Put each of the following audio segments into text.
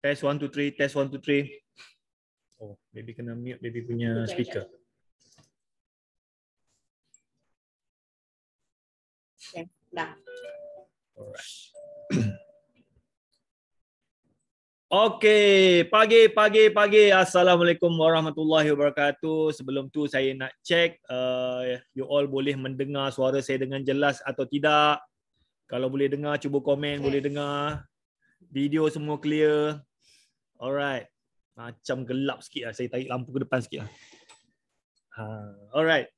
Test one two three. Test one two three. Oh, baby kena mute baby punya speaker. Dah. Okay, pagi, pagi, pagi. Assalamualaikum warahmatullahi wabarakatuh. Sebelum tu saya nak check, uh, you all boleh mendengar suara saya dengan jelas atau tidak. Kalau boleh dengar, cuba komen, boleh dengar. Video semua clear. Alright. Macam gelap sikit lah. Saya tarik lampu ke depan sikit lah. Ha, alright.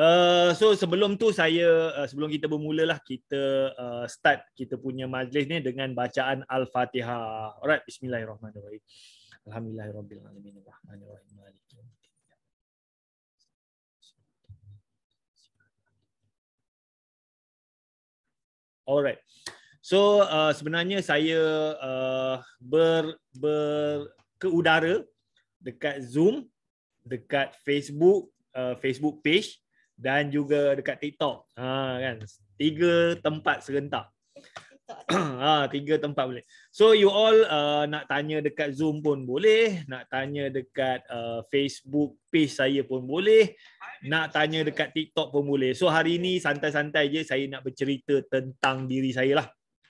Uh, so sebelum tu saya, uh, sebelum kita bermula lah, kita uh, start kita punya majlis ni dengan bacaan Al-Fatihah. Alright. Bismillahirrahmanirrahim. Alhamdulillahirrahmanirrahim. Alhamdulillahirrahmanirrahim. Alright. So uh, sebenarnya saya uh, ber ber ke udara dekat Zoom, dekat Facebook, uh, Facebook page dan juga dekat TikTok. Ha kan. Tiga tempat serentak. ha tiga tempat boleh. So you all uh, nak tanya dekat Zoom pun boleh, nak tanya dekat uh, Facebook page saya pun boleh, nak tanya dekat TikTok pun boleh. So hari ni santai-santai je saya nak bercerita tentang diri saya lah.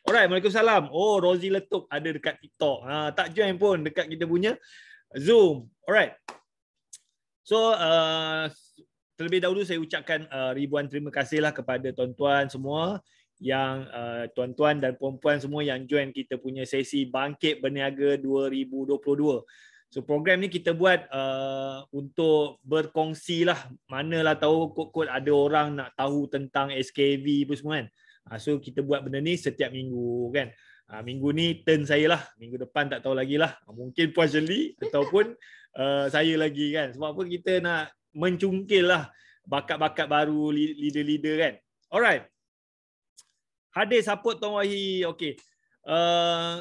Alright, Waalaikumsalam. Oh, Rosie Letup ada dekat TikTok. Ha, tak join pun dekat kita punya Zoom. Alright. So, uh, terlebih dahulu saya ucapkan uh, ribuan terima kasihlah kepada tuan-tuan semua yang uh, tuan-tuan dan puan-puan semua yang join kita punya sesi Bangkit Berniaga 2022. So, program ni kita buat uh, untuk berkongsi lah. Manalah tahu kot-kot ada orang nak tahu tentang SKV pun semua kan. Ah, so kita buat benda ni setiap minggu kan. Ah, minggu ni turn saya lah. Minggu depan tak tahu lagi lah. Ah, mungkin Puan Jeli ataupun uh, saya lagi kan. Sebab apa kita nak mencungkil lah bakat-bakat baru leader-leader kan. Alright. Hadir support Tuan Wahi. Okay. Uh, eh,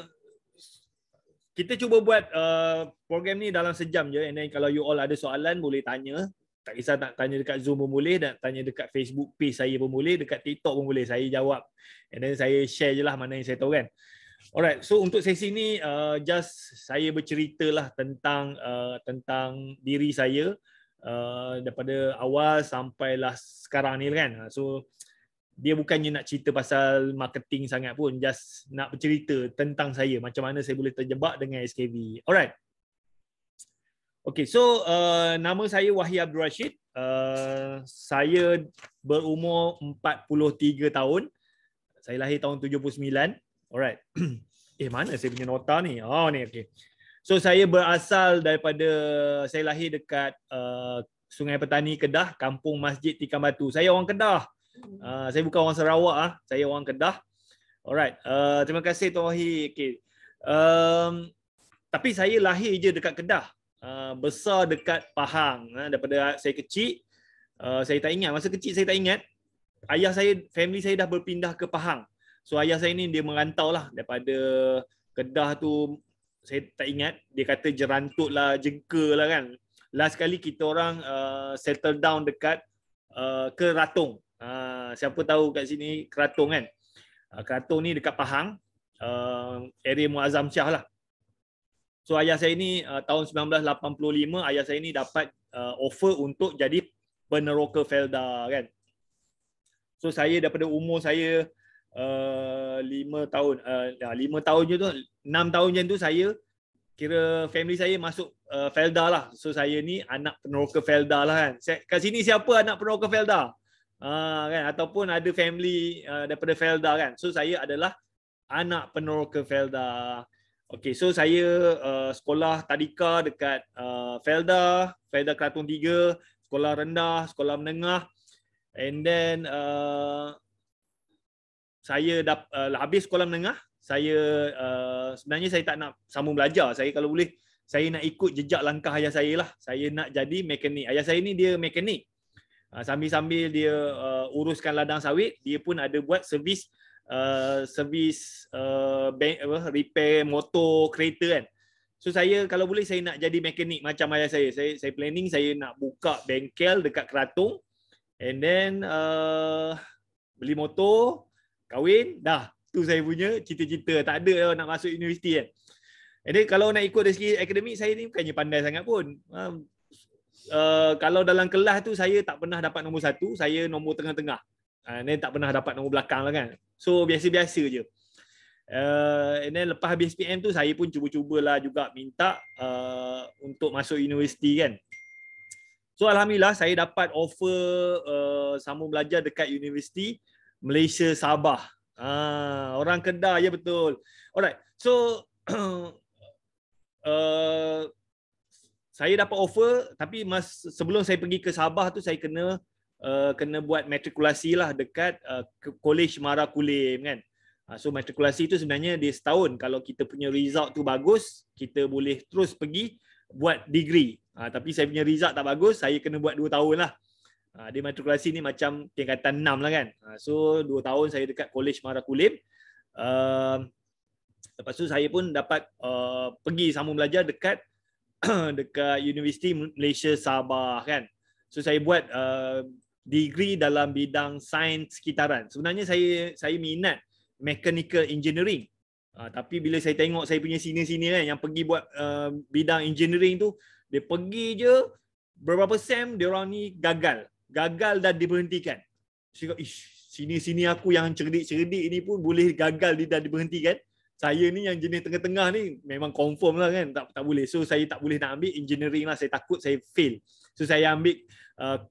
kita cuba buat uh, program ni dalam sejam je. And then kalau you all ada soalan boleh tanya tak kisah nak tanya dekat Zoom pun boleh, nak tanya dekat Facebook page saya pun boleh, dekat TikTok pun boleh. Saya jawab. And then saya share je lah mana yang saya tahu kan. Alright, so untuk sesi ni, uh, just saya berceritalah tentang uh, tentang diri saya uh, daripada awal sampailah sekarang ni kan. Uh, so, dia bukannya nak cerita pasal marketing sangat pun, just nak bercerita tentang saya, macam mana saya boleh terjebak dengan SKV. Alright. Okay, so uh, nama saya Wahia Abdul Rashid. Uh, saya berumur 43 tahun. Saya lahir tahun 79. Alright. eh, mana saya punya nota ni? Oh, ni okay. So, saya berasal daripada, saya lahir dekat uh, Sungai Petani, Kedah, Kampung Masjid Tikam Batu. Saya orang Kedah. Uh, saya bukan orang Sarawak. Ah. Saya orang Kedah. Alright. Uh, terima kasih Tuan Wahir. Okay. Um, tapi saya lahir je dekat Kedah. Ah, besar dekat Pahang uh, daripada saya kecil uh, saya tak ingat masa kecil saya tak ingat ayah saya family saya dah berpindah ke Pahang so ayah saya ni dia merantau lah daripada Kedah tu saya tak ingat dia kata jerantut lah jengka lah kan last kali kita orang uh, settle down dekat uh, ke Ratong uh, siapa tahu kat sini Keratong kan uh, Keratong ni dekat Pahang uh, area Muazzam Shah lah So ayah saya ni uh, tahun 1985 ayah saya ni dapat uh, offer untuk jadi peneroka Felda kan. So saya daripada umur saya uh, 5 tahun uh, 5 ya, tahun je tu 6 tahun je tu saya kira family saya masuk uh, Felda lah. So saya ni anak peneroka Felda lah kan. Saya, kat sini siapa anak peneroka Felda? Uh, kan ataupun ada family uh, daripada Felda kan. So saya adalah anak peneroka Felda. Okay, so saya uh, sekolah tadika dekat uh, Felda, Felda Keraton 3, sekolah rendah, sekolah menengah. And then uh, saya dah uh, habis sekolah menengah, saya uh, sebenarnya saya tak nak sambung belajar. Saya kalau boleh saya nak ikut jejak langkah ayah saya lah. Saya nak jadi mekanik. Ayah saya ni dia mekanik. Uh, sambil-sambil dia uh, uruskan ladang sawit, dia pun ada buat servis uh, servis uh, apa repair motor kereta kan so saya kalau boleh saya nak jadi mekanik macam ayah saya saya saya planning saya nak buka bengkel dekat keratung and then uh, beli motor kahwin dah tu saya punya cita-cita tak ada oh, nak masuk universiti kan and then kalau nak ikut dari segi akademik saya ni bukannya pandai sangat pun um, Uh, kalau dalam kelas tu saya tak pernah dapat nombor satu, saya nombor tengah-tengah. Ah uh, tak pernah dapat nombor belakang lah kan. So biasa-biasa je. Uh, and then lepas habis SPM tu saya pun cuba-cubalah juga minta uh, untuk masuk universiti kan. So alhamdulillah saya dapat offer uh, sambung belajar dekat universiti Malaysia Sabah. Uh, orang Kedah ya betul. Alright. So uh, saya dapat offer tapi mas sebelum saya pergi ke Sabah tu saya kena Uh, kena buat matrikulasi lah dekat uh, College Mara Kulim kan. Uh, so matrikulasi tu sebenarnya dia setahun. Kalau kita punya result tu bagus, kita boleh terus pergi buat degree. Uh, tapi saya punya result tak bagus, saya kena buat 2 tahun lah. Uh, dia matrikulasi ni macam tingkatan 6 lah kan. Uh, so 2 tahun saya dekat College Mara Kulim. Uh, lepas tu saya pun dapat uh, pergi sama belajar dekat dekat Universiti Malaysia Sabah kan. So saya buat uh, degree dalam bidang sains sekitaran. Sebenarnya saya saya minat mechanical engineering. Uh, tapi bila saya tengok saya punya senior-senior kan yang pergi buat uh, bidang engineering tu, dia pergi je berapa sem dia orang ni gagal. Gagal dan diberhentikan. Saya ish, sini-sini aku yang cerdik-cerdik ni pun boleh gagal dan diberhentikan. Saya ni yang jenis tengah-tengah ni memang confirm lah kan. Tak, tak boleh. So saya tak boleh nak ambil engineering lah. Saya takut saya fail. So saya ambil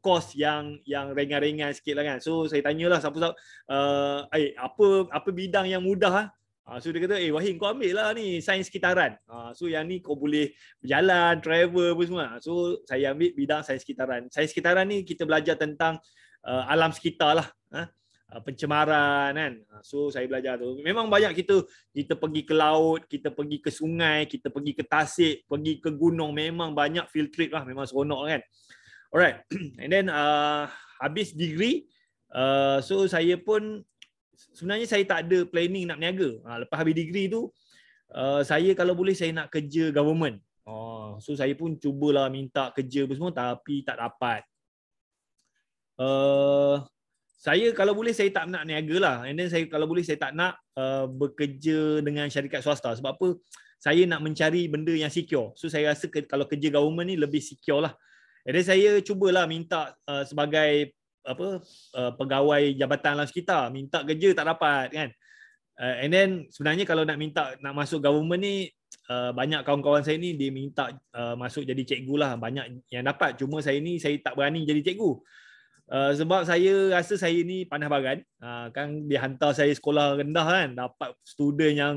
kos uh, yang yang ringan-ringan sikit lah kan. So saya tanyalah siapa-siapa, uh, eh, apa apa bidang yang mudah lah. Ha? so dia kata, eh Wahim kau ambil lah ni sains sekitaran. Uh, so yang ni kau boleh berjalan, travel apa semua. So saya ambil bidang sains sekitaran. Sains sekitaran ni kita belajar tentang uh, alam sekitar lah. Uh. Uh, pencemaran kan. Uh, so saya belajar tu. Memang banyak kita kita pergi ke laut, kita pergi ke sungai, kita pergi ke tasik, pergi ke gunung memang banyak field trip lah memang seronok kan. Alright. And then uh, habis degree uh, so saya pun sebenarnya saya tak ada planning nak berniaga. Uh, lepas habis degree tu uh, saya kalau boleh saya nak kerja government. Oh, so saya pun cubalah minta kerja apa semua tapi tak dapat. Uh, saya kalau boleh saya tak nak niaga lah and then saya kalau boleh saya tak nak uh, bekerja dengan syarikat swasta sebab apa saya nak mencari benda yang secure so saya rasa ke, kalau kerja government ni lebih secure lah and then saya cubalah minta uh, sebagai apa uh, pegawai jabatan alam sekitar minta kerja tak dapat kan uh, and then sebenarnya kalau nak minta nak masuk government ni Uh, banyak kawan-kawan saya ni dia minta uh, masuk jadi cikgu lah banyak yang dapat cuma saya ni saya tak berani jadi cikgu Eh, sebab saya rasa saya ni panah baran uh, ah, kan dia hantar saya sekolah rendah kan dapat student yang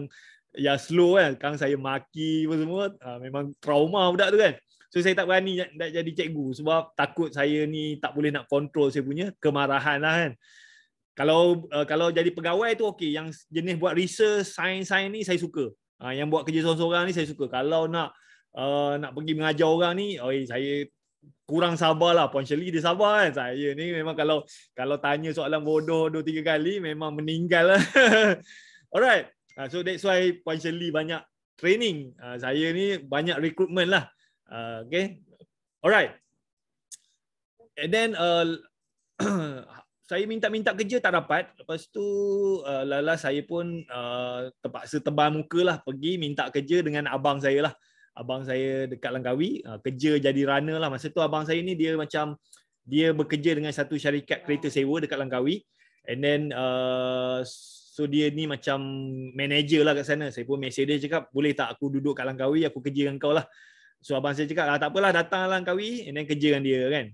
yang slow kan kan saya maki apa semua uh, memang trauma budak tu kan so saya tak berani nak, nak jadi cikgu sebab takut saya ni tak boleh nak kontrol saya punya kemarahan lah kan kalau uh, kalau jadi pegawai tu okey yang jenis buat research sains-sains ni saya suka uh, yang buat kerja seorang-seorang ni saya suka kalau nak Uh, nak pergi mengajar orang ni oi saya kurang sabarlah Puan Shirley dia sabar kan saya ni memang kalau kalau tanya soalan bodoh dua tiga kali memang meninggal lah alright ah, so that's why Puan Shirley banyak training ah, saya ni banyak recruitment lah ah, okay alright and then uh, saya minta-minta kerja tak dapat lepas tu uh, lala saya pun uh, terpaksa tebal muka lah pergi minta kerja dengan abang saya lah abang saya dekat Langkawi uh, kerja jadi runner lah masa tu abang saya ni dia macam dia bekerja dengan satu syarikat kereta sewa dekat Langkawi and then uh, So dia ni macam manager lah kat sana. Saya pun mesej dia cakap, boleh tak aku duduk kat Langkawi, aku kerja dengan kau lah. So abang saya cakap, ah, tak apalah datang lah Langkawi and then kerja dengan dia kan.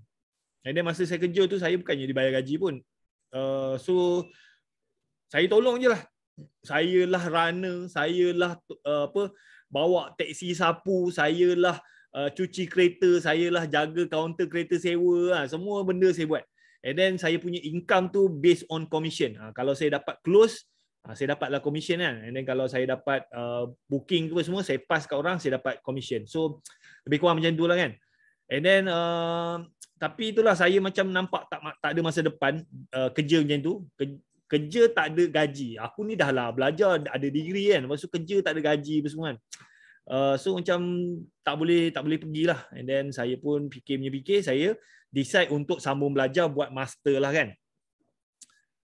And then masa saya kerja tu, saya bukannya dibayar gaji pun. Uh, so saya tolong je lah. Saya lah runner, saya lah uh, apa, bawa teksi sapu, saya lah uh, cuci kereta, saya lah jaga kaunter kereta sewa, ha, semua benda saya buat. And then saya punya income tu based on commission. Ha, kalau saya dapat close, ha, saya dapatlah commission kan. And then kalau saya dapat uh, booking tu semua, saya pass kat orang, saya dapat commission. So lebih kurang macam tu lah kan. And then uh, tapi itulah saya macam nampak tak tak ada masa depan uh, kerja macam tu kerja tak ada gaji. Aku ni dah lah belajar ada degree kan. Masuk tu kerja tak ada gaji apa semua kan. Uh, so macam tak boleh tak boleh pergilah. And then saya pun fikir punya fikir saya decide untuk sambung belajar buat master lah kan.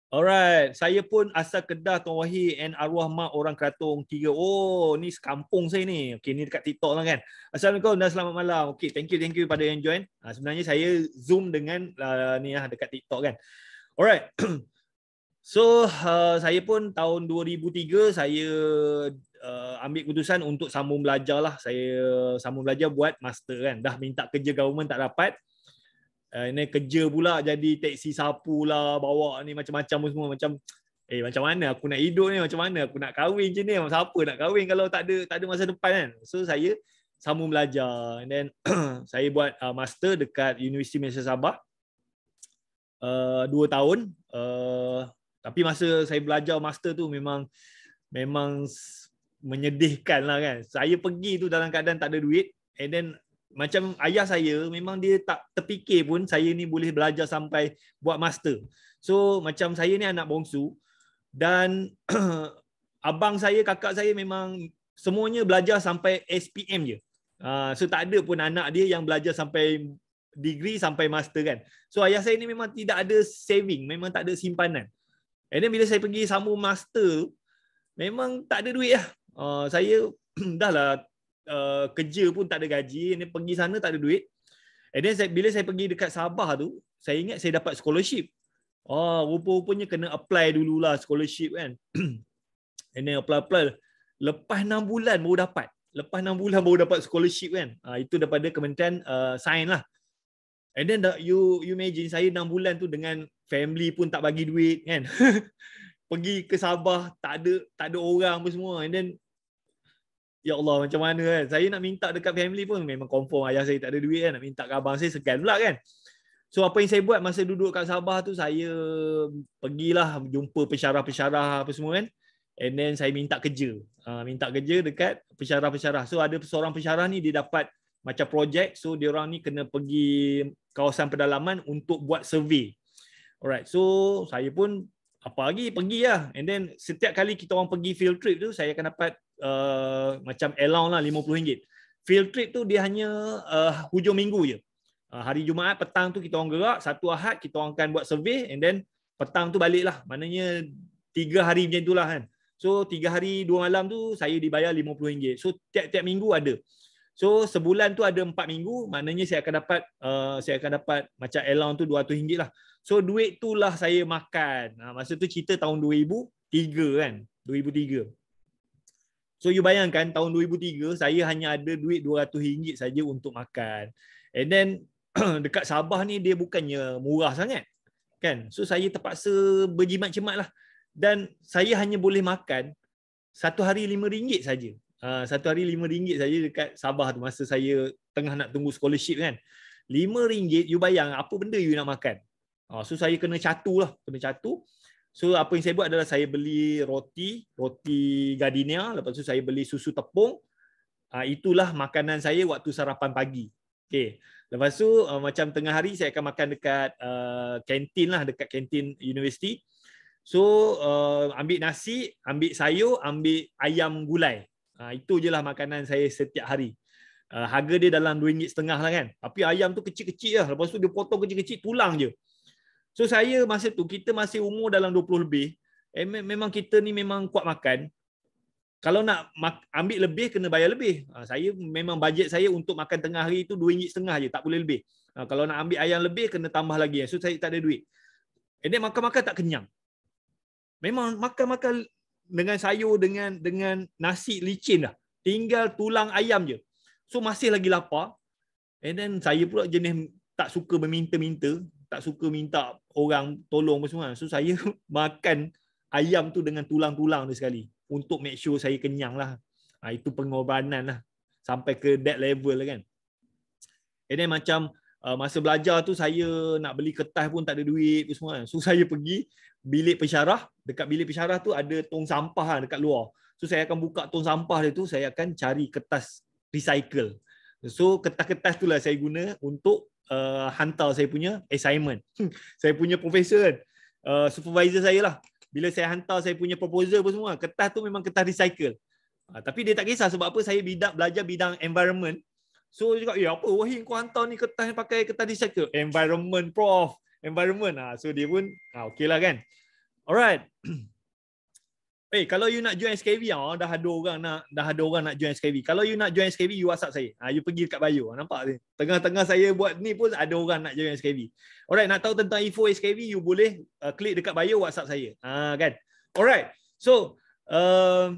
Alright, saya pun asal Kedah Tuan Wahid and arwah mak orang Keratong 3. Oh, ni sekampung saya ni. Okay, ni dekat TikTok lah kan. Assalamualaikum dan selamat malam. Okay, thank you, thank you pada yang join. Ha, sebenarnya saya zoom dengan uh, ni lah dekat TikTok kan. Alright, So uh, saya pun tahun 2003 saya uh, ambil keputusan untuk sambung belajar lah. Saya sambung belajar buat master kan. Dah minta kerja government tak dapat. Uh, ini kerja pula jadi teksi sapu lah bawa ni macam-macam semua macam eh macam mana aku nak hidup ni macam mana aku nak kahwin je ni siapa nak kahwin kalau tak ada tak ada masa depan kan so saya sambung belajar and then saya buat uh, master dekat Universiti Malaysia Sabah 2 uh, tahun uh, tapi masa saya belajar master tu memang memang menyedihkan lah kan. Saya pergi tu dalam keadaan tak ada duit and then macam ayah saya memang dia tak terfikir pun saya ni boleh belajar sampai buat master. So macam saya ni anak bongsu dan abang saya, kakak saya memang semuanya belajar sampai SPM je. Ah, so tak ada pun anak dia yang belajar sampai degree sampai master kan. So ayah saya ni memang tidak ada saving, memang tak ada simpanan. And then bila saya pergi sambung master memang tak ada duit lah. Uh, saya dah lah uh, kerja pun tak ada gaji. And then pergi sana tak ada duit. And then saya, bila saya pergi dekat Sabah tu, saya ingat saya dapat scholarship. Oh, rupa-rupanya kena apply dululah scholarship kan. And then apply-apply. Lepas 6 bulan baru dapat. Lepas 6 bulan baru dapat scholarship kan. Uh, itu daripada Kementerian uh, Sains lah. And then you you imagine saya 6 bulan tu dengan family pun tak bagi duit kan pergi ke Sabah tak ada tak ada orang pun semua and then ya Allah macam mana kan saya nak minta dekat family pun memang confirm ayah saya tak ada duit kan nak minta ke abang saya segan pula kan so apa yang saya buat masa duduk kat Sabah tu saya pergilah jumpa pensyarah-pensyarah apa semua kan and then saya minta kerja uh, minta kerja dekat pensyarah-pensyarah so ada seorang pensyarah ni dia dapat macam projek so dia orang ni kena pergi kawasan pedalaman untuk buat survey Alright, so saya pun apa lagi pergi lah. And then setiap kali kita orang pergi field trip tu, saya akan dapat uh, macam allowance lah RM50. Field trip tu dia hanya uh, hujung minggu je. Uh, hari Jumaat petang tu kita orang gerak, satu ahad kita orang akan buat survey and then petang tu balik lah. Maknanya tiga hari macam tu lah kan. So tiga hari dua malam tu saya dibayar RM50. So tiap-tiap minggu ada. So sebulan tu ada empat minggu, maknanya saya akan dapat uh, saya akan dapat macam allowance tu RM200 lah. So duit tu lah saya makan. Ha, masa tu cerita tahun 2003 kan. 2003. So you bayangkan tahun 2003 saya hanya ada duit RM200 saja untuk makan. And then dekat Sabah ni dia bukannya murah sangat. Kan? So saya terpaksa berjimat cemat lah. Dan saya hanya boleh makan satu hari RM5 saja. Uh, satu hari RM5 saja dekat Sabah tu masa saya tengah nak tunggu scholarship kan. RM5 you bayang apa benda you nak makan. Ah, so saya kena catu lah, kena catu. So apa yang saya buat adalah saya beli roti, roti gardenia, lepas tu saya beli susu tepung. Ah, itulah makanan saya waktu sarapan pagi. Okay. Lepas tu ah, macam tengah hari saya akan makan dekat uh, kantin lah, dekat kantin universiti. So uh, ambil nasi, ambil sayur, ambil ayam gulai. Uh, itu je lah makanan saya setiap hari. Uh, harga dia dalam RM2.50 lah kan. Tapi ayam tu kecil-kecil lah. Lepas tu dia potong kecil-kecil, tulang je. So saya masa tu kita masih umur dalam 20 lebih, eh, memang kita ni memang kuat makan. Kalau nak ambil lebih kena bayar lebih. Ah, saya memang bajet saya untuk makan tengah hari tu RM2.5 setengah je, tak boleh lebih. Ah, kalau nak ambil ayam lebih kena tambah lagi. So saya tak ada duit. Ini eh, then makan-makan tak kenyang. Memang makan-makan dengan sayur dengan dengan nasi licin dah. Tinggal tulang ayam je. So masih lagi lapar. And then saya pula jenis tak suka meminta-minta tak suka minta orang tolong apa semua. Kan. So saya makan ayam tu dengan tulang-tulang tu sekali untuk make sure saya kenyang lah. Ha, itu pengorbanan lah sampai ke that level lah kan. And then macam uh, masa belajar tu saya nak beli kertas pun tak ada duit apa semua. Kan. So saya pergi bilik pensyarah. Dekat bilik pensyarah tu ada tong sampah lah dekat luar. So saya akan buka tong sampah dia tu saya akan cari kertas recycle. So kertas-kertas tu lah saya guna untuk uh, hantar saya punya assignment. Hmm, saya punya profesor kan. Uh, supervisor saya lah. Bila saya hantar saya punya proposal pun semua, kertas tu memang kertas recycle. Uh, tapi dia tak kisah sebab apa saya bidang belajar bidang environment. So dia cakap, eh apa Wahin kau hantar ni kertas yang pakai kertas recycle? Environment prof. Environment. Uh, so dia pun, uh, okey lah kan. Alright. Eh, hey, kalau you nak join SKV, oh, ah, dah ada orang nak dah ada orang nak join SKV. Kalau you nak join SKV, you WhatsApp saya. Ah, you pergi dekat bio. Ah, nampak ni? Tengah-tengah saya buat ni pun ada orang nak join SKV. Alright, nak tahu tentang info SKV, you boleh uh, klik dekat bio WhatsApp saya. Ah, kan? Alright. So, uh,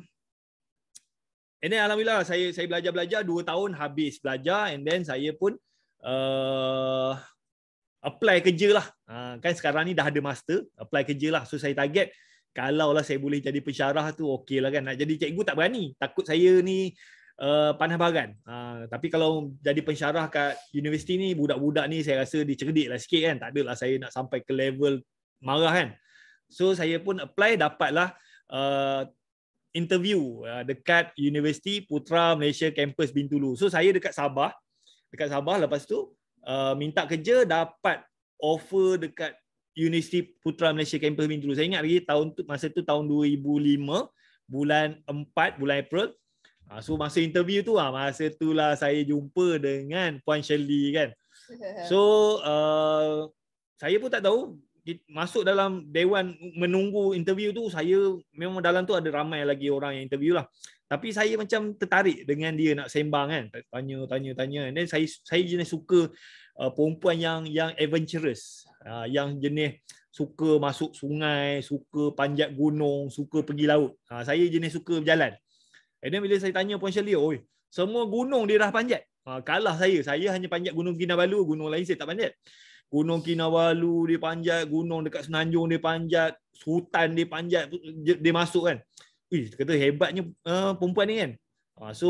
and then Alhamdulillah, saya saya belajar-belajar 2 tahun habis belajar and then saya pun uh, apply kerja lah. Uh, kan sekarang ni dah ada master, apply kerja lah. So, saya target kalau lah saya boleh jadi pensyarah tu okey lah kan nak jadi cikgu tak berani takut saya ni uh, eh, panah bahagian uh, ha, tapi kalau jadi pensyarah kat universiti ni budak-budak ni saya rasa dicerdik lah sikit kan tak adalah saya nak sampai ke level marah kan so saya pun apply dapatlah uh, interview eh, dekat Universiti Putra Malaysia Campus Bintulu. So saya dekat Sabah, dekat Sabah lepas tu uh, minta kerja dapat offer dekat Universiti Putra Malaysia Campus Min Saya ingat lagi tahun tu masa tu tahun 2005 bulan 4 bulan April. Ah, so masa interview tu ah masa itulah saya jumpa dengan Puan Shelly kan. So uh, saya pun tak tahu masuk dalam dewan menunggu interview tu saya memang dalam tu ada ramai lagi orang yang interview lah. Tapi saya macam tertarik dengan dia nak sembang kan. Tanya tanya tanya. And then saya saya jenis suka uh, perempuan yang yang adventurous uh, yang jenis suka masuk sungai suka panjat gunung suka pergi laut uh, saya jenis suka berjalan and then bila saya tanya Puan Shelly oi semua gunung dia dah panjat uh, kalah saya saya hanya panjat gunung Kinabalu gunung lain saya tak panjat Gunung Kinabalu dia panjat, gunung dekat Senanjung dia panjat, hutan dia panjat, dia masuk kan. Ih, kata hebatnya uh, perempuan ni kan. Uh, so,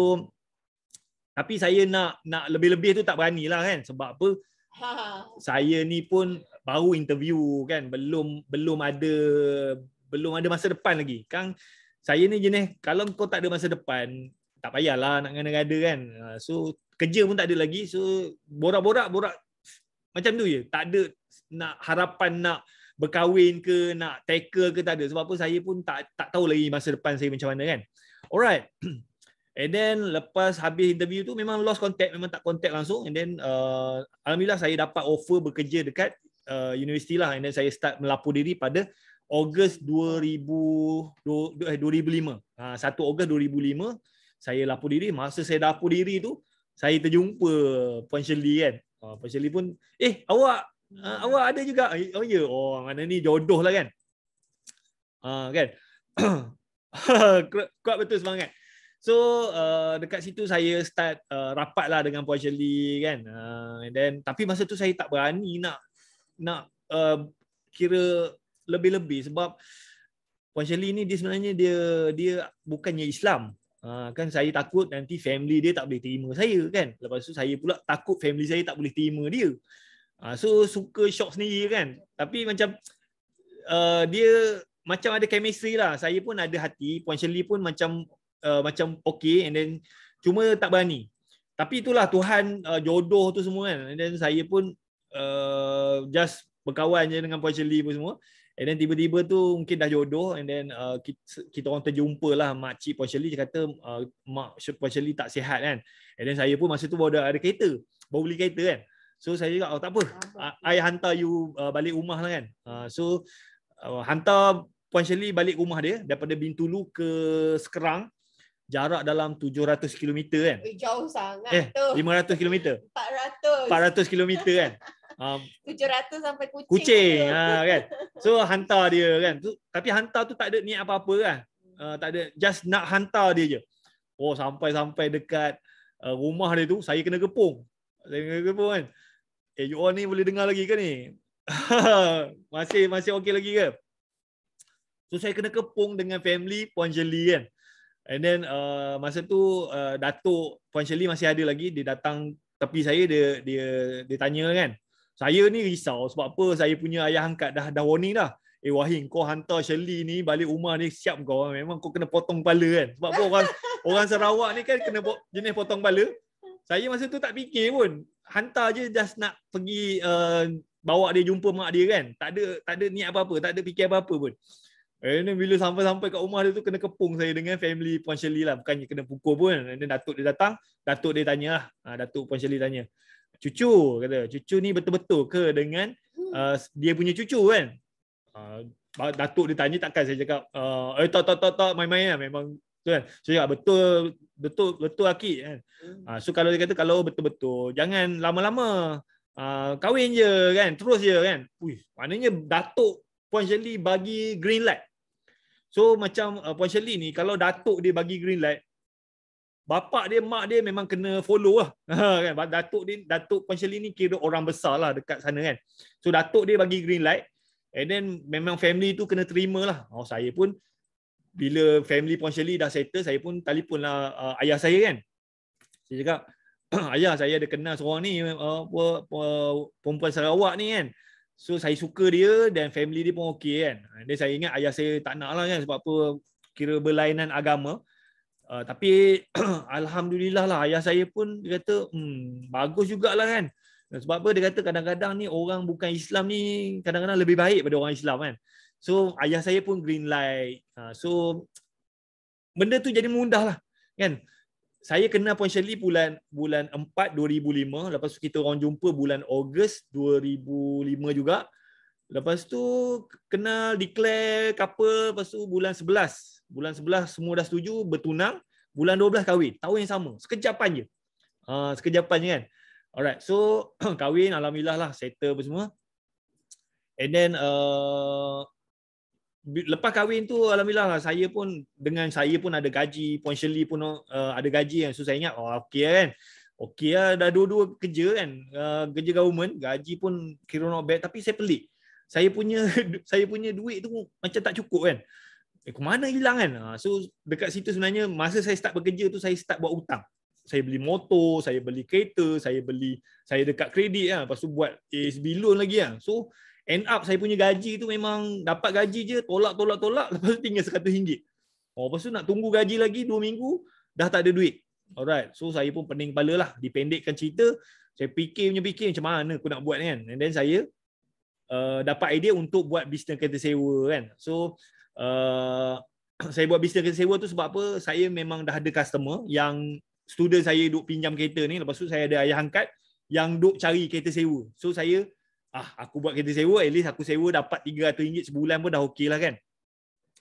tapi saya nak nak lebih-lebih tu tak berani lah kan sebab apa? saya ni pun baru interview kan belum belum ada belum ada masa depan lagi. Kang saya ni jenis kalau kau tak ada masa depan tak payahlah nak kena ada kan. Ha, so kerja pun tak ada lagi. So borak-borak borak macam tu je. Tak ada nak harapan nak berkahwin ke nak tackle ke tak ada sebab apa saya pun tak tak tahu lagi masa depan saya macam mana kan. Alright. And then lepas habis interview tu memang lost contact, memang tak contact langsung. And then uh, alhamdulillah saya dapat offer bekerja dekat uh, universiti lah. And then saya start melapor diri pada Ogos 2005. Eh, ha, 1 Ogos 2005 saya lapor diri. Masa saya lapor diri tu saya terjumpa Puan Shirley kan. Uh, Puan Shirley pun, eh awak uh, awak ada juga? Eh, oh ya, yeah. oh mana ni jodoh lah kan. Uh, kan? Kuat betul semangat. So uh, dekat situ saya start uh, rapat lah dengan Puan Shirley kan. Uh, and then tapi masa tu saya tak berani nak nak uh, kira lebih-lebih sebab Puan Shirley ni dia sebenarnya dia dia bukannya Islam. Uh, kan saya takut nanti family dia tak boleh terima saya kan. Lepas tu saya pula takut family saya tak boleh terima dia. Uh, so suka shock sendiri kan. Tapi macam uh, dia macam ada chemistry lah. Saya pun ada hati. Puan Shirley pun macam uh, macam okay and then cuma tak berani. Tapi itulah Tuhan uh, jodoh tu semua kan. And then saya pun uh, just berkawan je dengan Puan Shirley pun semua. And then tiba-tiba tu mungkin dah jodoh and then uh, kita, kita orang terjumpa lah makcik Puan Shirley dia kata uh, mak Puan Shirley tak sihat kan. And then saya pun masa tu baru ada kereta. Baru beli kereta kan. So saya juga oh, tak apa. I, I hantar you uh, balik rumah lah kan. Uh, so uh, hantar Puan Shirley balik rumah dia daripada Bintulu ke Sekerang jarak dalam 700 km kan. Eh, jauh sangat eh, tu. 500 km. 400. 400 km kan. Um, 700 sampai kucing. Kucing ha, kan. So hantar dia kan. So, tapi hantar tu tak ada niat apa-apa kan. Uh, tak ada just nak hantar dia je. Oh sampai-sampai dekat uh, rumah dia tu saya kena kepung. Saya kena kepung kan. Eh you all ni boleh dengar lagi ke ni? masih masih okey lagi ke? So saya kena kepung dengan family Puan Jeli kan. And then uh, masa tu uh, Datuk Puan Shirley masih ada lagi dia datang tepi saya dia dia dia tanya kan. Saya ni risau sebab apa saya punya ayah angkat dah dah warning dah. Eh Wahim kau hantar Shirley ni balik rumah ni siap kau memang kau kena potong kepala kan. Sebab apa orang orang Sarawak ni kan kena jenis potong kepala. Saya masa tu tak fikir pun hantar je just nak pergi uh, bawa dia jumpa mak dia kan. Tak ada tak ada niat apa-apa, tak ada fikir apa-apa pun. And eh, then bila sampai-sampai kat rumah dia tu kena kepung saya dengan family Puan Shirley lah. Bukannya kena pukul pun. And eh, then Datuk dia datang. Datuk dia tanya lah. Ha, Datuk Puan Shirley tanya. Cucu kata. Cucu ni betul-betul ke dengan uh, dia punya cucu kan? Uh, Datuk dia tanya takkan saya cakap. Uh, eh tak tak tak tak main-main lah. Memang tu kan. Saya cakap betul betul betul Akid kan. Uh, so kalau dia kata kalau betul-betul jangan lama-lama. Uh, kahwin je kan. Terus je kan. Uish, maknanya Datuk Puan Shirley bagi green light So macam uh, Puan Shirley ni kalau datuk dia bagi green light bapak dia mak dia memang kena follow lah ha, kan datuk dia datuk Puan Shirley ni kira orang besar lah dekat sana kan. So datuk dia bagi green light and then memang family tu kena terima lah. Oh saya pun bila family Puan Shirley dah settle saya pun telefon lah uh, ayah saya kan. Saya cakap ayah saya ada kenal seorang ni uh, perempuan Sarawak ni kan. So saya suka dia dan family dia pun okey kan. Ah, dia saya ingat ayah saya tak nak lah kan sebab apa kira berlainan agama. Uh, tapi Alhamdulillah lah ayah saya pun dia kata hmm, bagus jugalah kan. Ah, sebab apa dia kata kadang-kadang ni orang bukan Islam ni kadang-kadang lebih baik pada orang Islam kan. So ayah saya pun green light. Uh, so benda tu jadi mudah lah kan saya kenal Puan Shirley bulan bulan 4 2005 lepas tu kita orang jumpa bulan Ogos 2005 juga lepas tu kenal declare couple lepas tu bulan 11 bulan 11 semua dah setuju bertunang bulan 12 kahwin tahun yang sama sekejap je uh, sekejapan je kan alright so kahwin alhamdulillah lah settle apa semua and then uh, lepas kahwin tu alhamdulillah saya pun dengan saya pun ada gaji Puan Shirley pun uh, ada gaji yang so saya ingat oh okey lah kan okey lah, dah dua-dua kerja kan uh, kerja government gaji pun kira not bad tapi saya pelik saya punya saya punya duit tu macam tak cukup kan eh ke mana hilang kan uh, so dekat situ sebenarnya masa saya start bekerja tu saya start buat hutang saya beli motor saya beli kereta saya beli saya dekat kredit lah. lepas tu buat ASB loan lagi lah. so end up saya punya gaji tu memang dapat gaji je tolak tolak tolak lepas tu tinggal RM100. Oh lepas tu nak tunggu gaji lagi 2 minggu dah tak ada duit. Alright. So saya pun pening kepala lah dipendekkan cerita saya fikir punya fikir macam mana aku nak buat kan. And then saya uh, dapat idea untuk buat bisnes kereta sewa kan. So uh, saya buat bisnes kereta sewa tu sebab apa? Saya memang dah ada customer yang student saya duk pinjam kereta ni lepas tu saya ada ayah angkat yang duk cari kereta sewa. So saya ah aku buat kereta sewa at least aku sewa dapat RM300 sebulan pun dah okey lah kan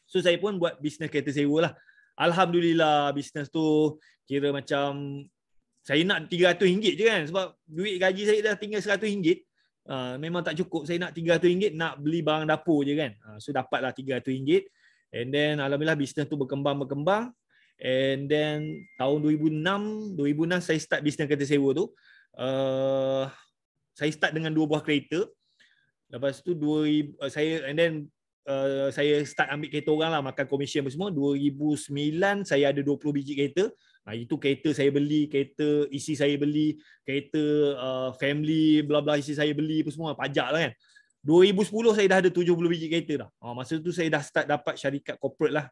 so saya pun buat bisnes kereta sewa lah Alhamdulillah bisnes tu kira macam saya nak RM300 je kan sebab duit gaji saya dah tinggal RM100 uh, ah, memang tak cukup saya nak RM300 nak beli barang dapur je kan uh, so dapatlah RM300 and then Alhamdulillah bisnes tu berkembang-berkembang and then tahun 2006 2006 saya start bisnes kereta sewa tu uh, saya start dengan dua buah kereta lepas tu dua eh, saya and then uh, saya start ambil kereta orang lah makan komisen apa semua 2009 saya ada 20 biji kereta nah itu kereta saya beli kereta isi saya beli kereta uh, family bla bla isi saya beli apa semua pajak lah kan 2010 saya dah ada 70 biji kereta dah uh, masa tu saya dah start dapat syarikat corporate lah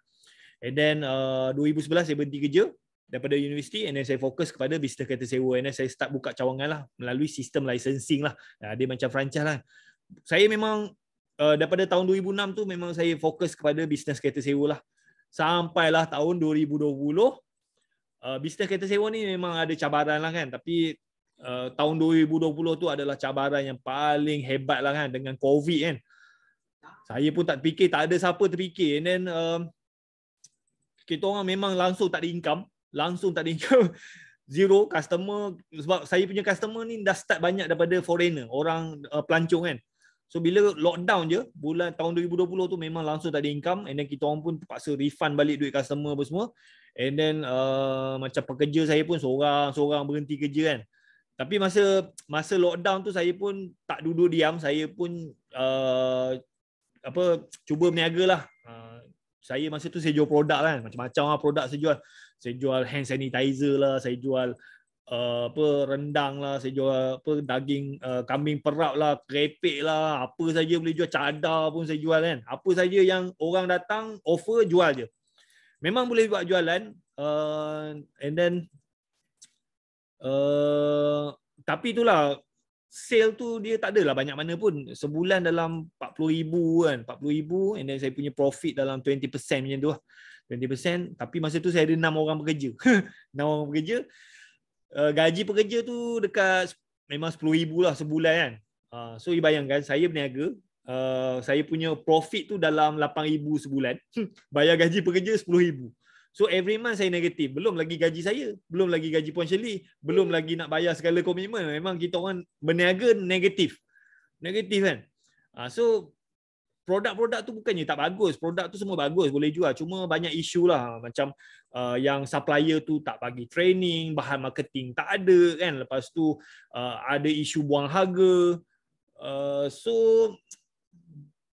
and then uh, 2011 saya berhenti kerja daripada universiti and then saya fokus kepada bisnes kereta sewa and then saya start buka cawangan lah melalui sistem licensing lah dia macam franchise lah saya memang uh, daripada tahun 2006 tu memang saya fokus kepada bisnes kereta sewa lah sampailah tahun 2020 bisnes kereta sewa ni memang ada cabaran lah kan tapi uh, tahun 2020 tu adalah cabaran yang paling hebat lah kan dengan covid kan saya pun tak fikir tak ada siapa terfikir and then um, kita orang memang langsung tak ada income langsung tak ada income zero customer sebab saya punya customer ni dah start banyak daripada foreigner orang uh, pelancong kan so bila lockdown je bulan tahun 2020 tu memang langsung tak ada income and then kita orang pun terpaksa refund balik duit customer apa semua and then uh, macam pekerja saya pun seorang-seorang berhenti kerja kan tapi masa masa lockdown tu saya pun tak duduk diam saya pun uh, apa cuba berniagalah uh, saya masa tu saya jual produk lah kan macam-macam lah produk saya jual saya jual hand sanitizer lah, saya jual uh, apa rendang lah, saya jual apa daging uh, kambing perap lah, kerepek lah, apa saja boleh jual, cadar pun saya jual kan. Apa saja yang orang datang offer jual je. Memang boleh buat jualan uh, and then uh, tapi itulah sale tu dia tak adalah banyak mana pun sebulan dalam 40000 kan 40000 and then saya punya profit dalam 20% macam tu lah. 20% tapi masa tu saya ada enam orang pekerja, enam orang pekerja, Uh, gaji pekerja tu dekat memang 10,000 lah sebulan kan. Uh, so you bayangkan saya berniaga Uh, saya punya profit tu dalam 8000 sebulan bayar gaji pekerja 10000 so every month saya negatif belum lagi gaji saya belum lagi gaji puan Shirley belum lagi nak bayar segala komitmen memang kita orang berniaga negatif negatif kan uh, so produk-produk tu bukannya tak bagus produk tu semua bagus boleh jual cuma banyak isu lah macam uh, yang supplier tu tak bagi training bahan marketing tak ada kan lepas tu uh, ada isu buang harga uh, so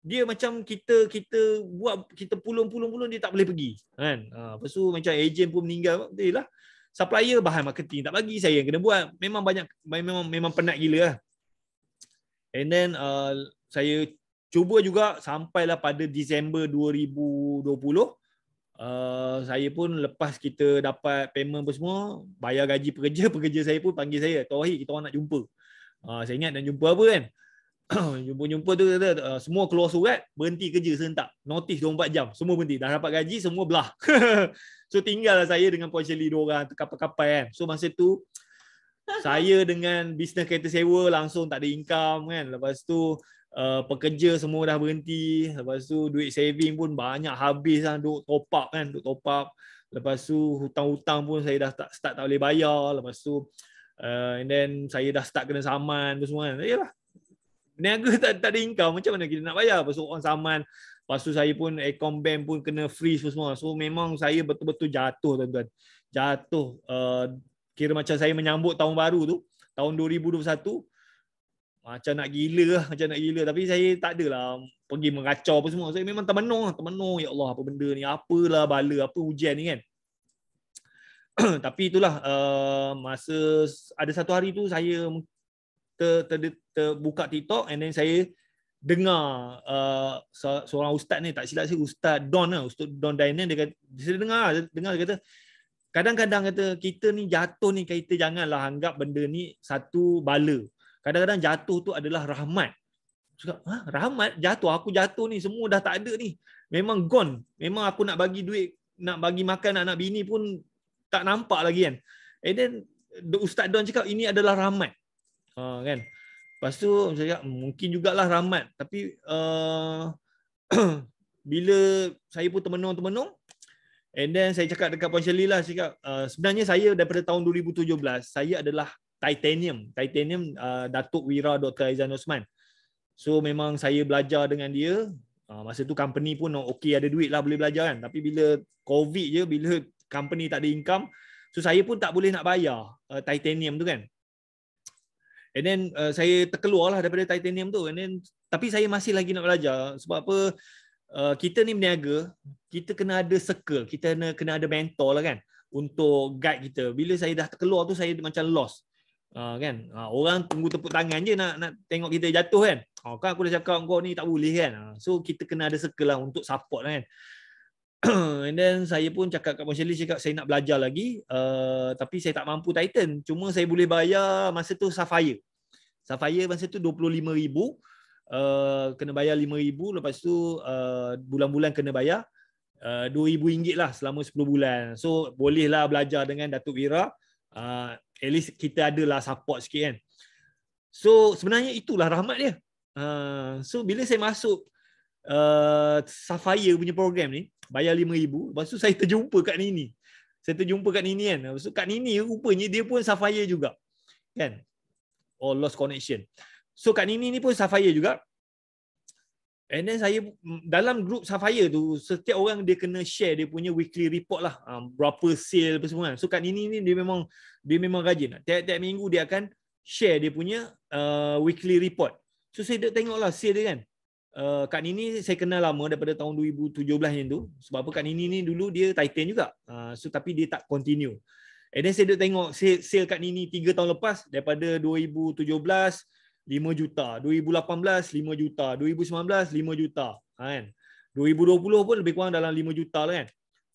dia macam kita kita buat kita pulung-pulung-pulung dia tak boleh pergi kan uh, lepas tu macam ejen pun meninggal betul lah supplier bahan marketing tak bagi saya yang kena buat memang banyak memang memang penat gila lah and then uh, saya cuba juga sampailah pada Disember 2020 uh, eh, saya pun lepas kita dapat payment apa semua bayar gaji pekerja pekerja saya pun panggil saya Tohi kita orang nak jumpa uh, saya ingat dan jumpa apa kan jumpa-jumpa tu uh, semua keluar surat berhenti kerja serentak notis 24 jam semua berhenti dah dapat gaji semua belah so tinggallah saya dengan Puan Shelly dua orang terkapai-kapai kan so masa tu saya dengan bisnes kereta sewa langsung tak ada income kan lepas tu uh, pekerja semua dah berhenti lepas tu duit saving pun banyak habis lah duk top up kan duk top up lepas tu hutang-hutang pun saya dah tak start tak boleh bayar lepas tu uh, and then saya dah start kena saman tu semua kan yalah niaga tak, tak ada income macam mana kita nak bayar lepas orang saman lepas tu saya pun aircon bank pun kena freeze pun semua so memang saya betul-betul jatuh tuan-tuan jatuh uh, kira macam saya menyambut tahun baru tu tahun 2021 macam nak gila lah, macam nak gila tapi saya tak adalah pergi mengacau apa semua saya memang termenung lah, termenung ya Allah apa benda ni apalah bala apa hujan ni kan tapi itulah uh, masa ada satu hari tu saya ter, ter, ter, terbuka TikTok and then saya dengar uh, seorang ustaz ni tak silap saya ustaz Don lah ustaz Don Dainan dia kata saya dengar dengar dia kata Kadang-kadang kata kita ni jatuh ni kita janganlah anggap benda ni satu bala. Kadang-kadang jatuh tu adalah rahmat. Cuka, ha, rahmat jatuh aku jatuh ni semua dah tak ada ni. Memang gone. Memang aku nak bagi duit, nak bagi makan anak bini pun tak nampak lagi kan. And then the Ustaz Don cakap ini adalah rahmat. Ha, kan. Lepas tu saya cakap mungkin jugalah rahmat tapi uh, bila saya pun termenung-termenung and then saya cakap dekat Puan Shelly lah cakap uh, sebenarnya saya daripada tahun 2017 saya adalah titanium titanium uh, Datuk Wira Dr Aizan Osman so memang saya belajar dengan dia uh, masa tu company pun oh, okey ada duit lah boleh belajar kan tapi bila covid je bila company tak ada income so saya pun tak boleh nak bayar uh, titanium tu kan and then uh, saya terkeluar lah daripada titanium tu and then tapi saya masih lagi nak belajar sebab apa uh, kita ni meniaga, kita kena ada circle kita kena, kena ada mentor lah kan untuk guide kita bila saya dah terkeluar tu saya macam lost Uh, kan uh, orang tunggu tepuk tangan je nak nak tengok kita jatuh kan uh, kan aku dah cakap kau ni tak boleh kan uh, so kita kena ada circle lah untuk support lah, kan and then saya pun cakap kat Marshall cakap saya nak belajar lagi uh, tapi saya tak mampu Titan cuma saya boleh bayar masa tu Sapphire Sapphire masa tu 25 ribu uh, kena bayar 5 ribu lepas tu uh, bulan-bulan kena bayar uh, 2 ribu ringgit lah selama 10 bulan so bolehlah belajar dengan Datuk Wira uh, at least kita adalah support sikit kan. So sebenarnya itulah rahmat dia. Uh, so bila saya masuk uh, ah, Safaya punya program ni, bayar RM5,000, lepas tu saya terjumpa kat Nini. Saya terjumpa kat Nini kan. Lepas tu kat Nini rupanya dia pun Safaya juga. Kan? Or oh, lost connection. So kat Nini ni pun Safaya juga. And then saya mm, dalam group Sapphire tu setiap orang dia kena share dia punya weekly report lah uh, berapa sale apa semua kan. So kat ini ni dia memang dia memang rajin. Tiap-tiap minggu dia akan share dia punya uh, weekly report. So saya dah tengok lah sale dia kan. Uh, Kak Nini saya kenal lama daripada tahun 2017 yang tu sebab apa kat Nini ni dulu dia Titan juga uh, so tapi dia tak continue and then saya duduk tengok sale, sale Kak Nini 3 tahun lepas daripada 2017 5 juta, 2018 5 juta, 2019 5 juta, kan. 2020 pun lebih kurang dalam 5 juta lah kan.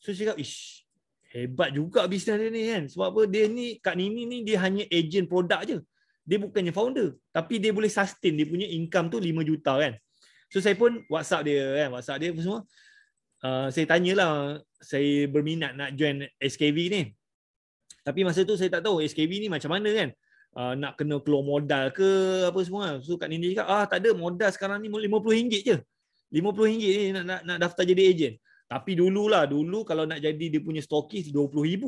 So cakap, ish, hebat juga bisnes dia ni kan. Sebab apa, dia ni, kak Nini ni, dia hanya agent produk je. Dia bukannya founder. Tapi dia boleh sustain, dia punya income tu 5 juta kan. So saya pun WhatsApp dia kan, WhatsApp dia semua. Uh, saya tanyalah, saya berminat nak join SKV ni. Tapi masa tu saya tak tahu SKV ni macam mana kan uh, nak kena keluar modal ke apa semua. So kat Nindi cakap, ah tak ada modal sekarang ni RM50 je. RM50 ni nak, nak, nak daftar jadi ejen. Tapi dululah, dulu kalau nak jadi dia punya stokis RM20,000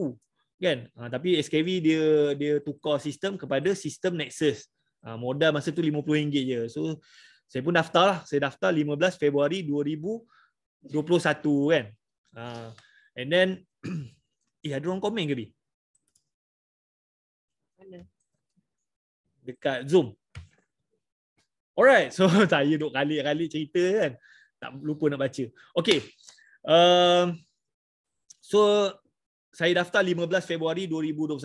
kan ha, tapi SKV dia dia tukar sistem kepada sistem Nexus. Ha, modal masa tu RM50 je. So saya pun daftar lah Saya daftar 15 Februari 2021 kan. Ha, and then eh ada orang komen ke bi? dekat Zoom. Alright, so saya duk kali-kali cerita kan. Tak lupa nak baca. Okay. Um, so, saya daftar 15 Februari 2021.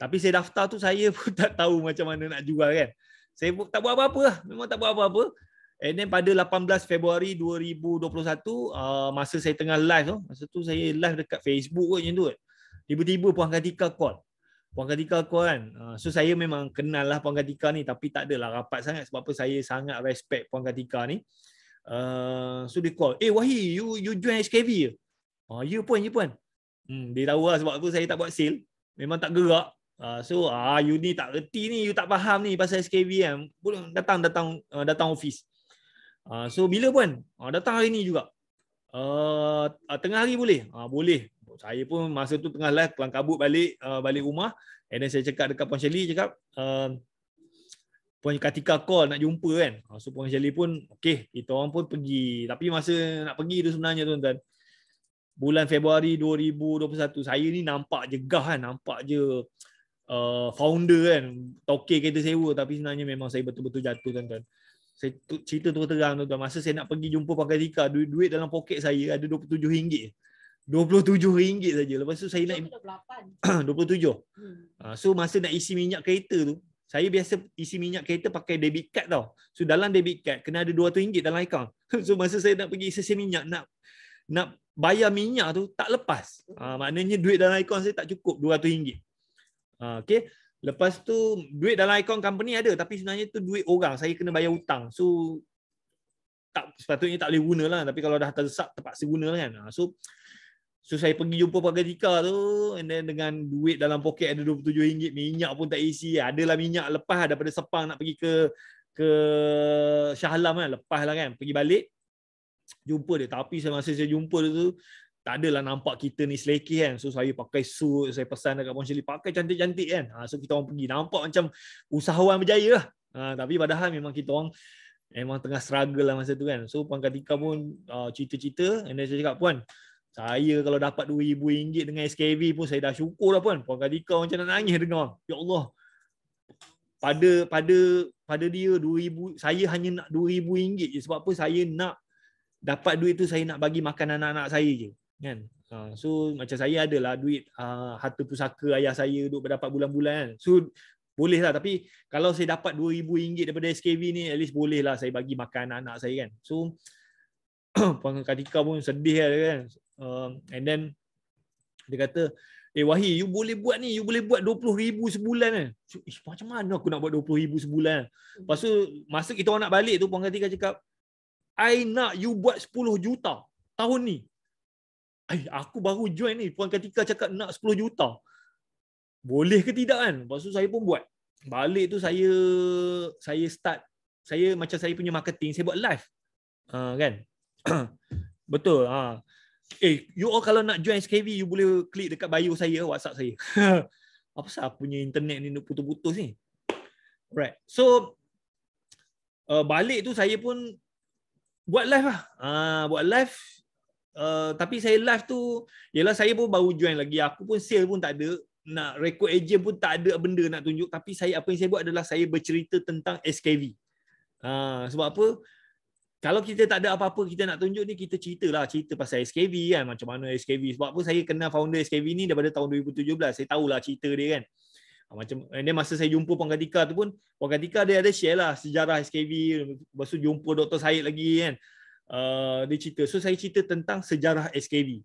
Tapi saya daftar tu saya pun tak tahu macam mana nak jual kan. Saya pun tak buat apa-apa lah. Memang tak buat apa-apa. And then pada 18 Februari 2021, uh, masa saya tengah live tu. Masa tu saya live dekat Facebook kot macam tu. Tiba-tiba Puan Kartika call. Puan Kartika aku kan. Ah, so saya memang kenal lah Puan Kartika ni tapi tak adalah rapat sangat sebab apa saya sangat respect Puan Kartika ni. Uh, so dia call, eh Wahi you you join SKV? ke? Uh, ah, you ya, pun, you ya, pun. Hmm, dia tahu lah sebab apa saya tak buat sale. Memang tak gerak. Uh, so ah, you ni tak reti ni, you tak faham ni pasal SKV kan. Boleh datang datang uh, datang office. Uh, so bila pun? Uh, datang hari ni juga. Uh, tengah hari boleh? Uh, boleh saya pun masa tu tengah live kelang kabut balik uh, balik rumah and then saya cakap dekat Puan Shelly cakap uh, Puan Katika call nak jumpa kan ah, so Puan Shelly pun okey kita orang pun pergi tapi masa nak pergi tu sebenarnya tuan-tuan bulan Februari 2021 saya ni nampak je gah kan nampak je uh, founder kan toke kereta sewa tapi sebenarnya memang saya betul-betul jatuh tuan-tuan saya cerita terus terang tuan-tuan masa saya nak pergi jumpa Puan Katika duit, duit dalam poket saya ada RM27 RM27 saja. Lepas tu saya nak 27. Hmm. Ah, so masa nak isi minyak kereta tu, saya biasa isi minyak kereta pakai debit card tau. So dalam debit card kena ada RM200 dalam account. So masa saya nak pergi isi minyak nak nak bayar minyak tu tak lepas. Ha, maknanya duit dalam account saya tak cukup RM200. Ha, okay. Lepas tu duit dalam account company ada tapi sebenarnya tu duit orang. Saya kena bayar hutang. So tak sepatutnya tak boleh guna tapi kalau dah tersak terpaksa guna kan. Ah, so So saya pergi jumpa pakai tika tu and then dengan duit dalam poket ada RM27 minyak pun tak isi ada lah minyak lepas daripada Sepang nak pergi ke ke Shah Alam kan lepas lah kan pergi balik jumpa dia tapi saya masa saya jumpa dia tu tak adalah nampak kita ni selekih kan so saya pakai suit saya pesan dekat Bon Shelly pakai cantik-cantik kan ha, so kita orang pergi nampak macam usahawan berjaya lah ha, tapi padahal memang kita orang memang tengah struggle lah masa tu kan so Puan Katika pun uh, cerita-cerita and then saya cakap Puan saya kalau dapat RM2,000 dengan SKV pun saya dah syukur dah pun. Puan Kadika macam nak nangis dengar. Ya Allah. Pada pada pada dia RM2,000. Saya hanya nak RM2,000 je. Sebab apa saya nak dapat duit tu saya nak bagi makan anak-anak saya je. Kan? Ha, so macam saya adalah duit uh, harta pusaka ayah saya duduk berdapat bulan-bulan kan. So boleh lah tapi kalau saya dapat RM2,000 daripada SKV ni at least boleh lah saya bagi makan anak-anak saya kan. So Puan Kadika pun sedih lah kan. Uh, and then dia kata, eh Wahi, you boleh buat ni, you boleh buat 20,000 sebulan kan. So, Ish, macam mana aku nak buat 20,000 sebulan? Hmm. Lepas tu, masa kita orang nak balik tu, Puan Gatika cakap, I nak you buat 10 juta tahun ni. Ay, aku baru join ni, Puan Gatika cakap nak 10 juta. Boleh ke tidak kan? Lepas tu saya pun buat. Balik tu saya saya start, saya macam saya punya marketing, saya buat live. Uh, kan? Betul. Uh. Eh, you all kalau nak join SKV, you boleh klik dekat bio saya, WhatsApp saya. Apa sah punya internet ni putus-putus ni? Right. So, uh, balik tu saya pun buat live lah. Uh, buat live. Uh, tapi saya live tu, ialah saya pun baru join lagi. Aku pun sale pun tak ada. Nak record agent pun tak ada benda nak tunjuk. Tapi saya apa yang saya buat adalah saya bercerita tentang SKV. Uh, ah, Sebab apa? kalau kita tak ada apa-apa kita nak tunjuk ni kita ceritalah cerita pasal SKV kan macam mana SKV sebab apa saya kenal founder SKV ni daripada tahun 2017 saya tahu lah cerita dia kan ah, macam then eh, masa saya jumpa Puan tu pun Puan dia ada share lah sejarah SKV lepas tu jumpa Dr. Syed lagi kan uh, dia cerita so saya cerita tentang sejarah SKV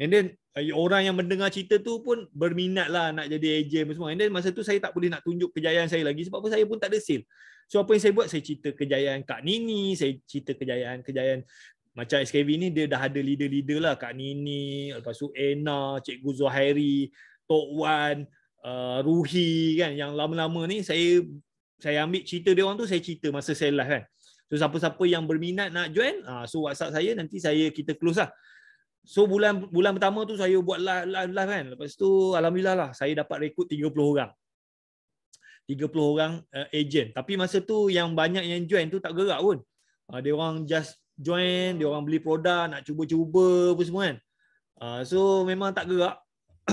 and then eh, orang yang mendengar cerita tu pun berminat lah nak jadi agent semua and then masa tu saya tak boleh nak tunjuk kejayaan saya lagi sebab apa saya pun tak ada sale So apa yang saya buat saya cerita kejayaan Kak Nini, saya cerita kejayaan kejayaan macam SKV ni dia dah ada leader-leader lah Kak Nini, lepas tu Ena, Cikgu Zuhairi, Tok Wan, uh, Ruhi kan yang lama-lama ni saya saya ambil cerita dia orang tu saya cerita masa saya live kan. So siapa-siapa yang berminat nak join, uh, so WhatsApp saya nanti saya kita close lah. So bulan bulan pertama tu saya buat live, live, live kan. Lepas tu alhamdulillah lah saya dapat rekod 30 orang. 30 orang uh, agent. Tapi masa tu yang banyak yang join tu tak gerak pun. Uh, dia orang just join, dia orang beli produk, nak cuba-cuba apa semua kan. Uh, so memang tak gerak.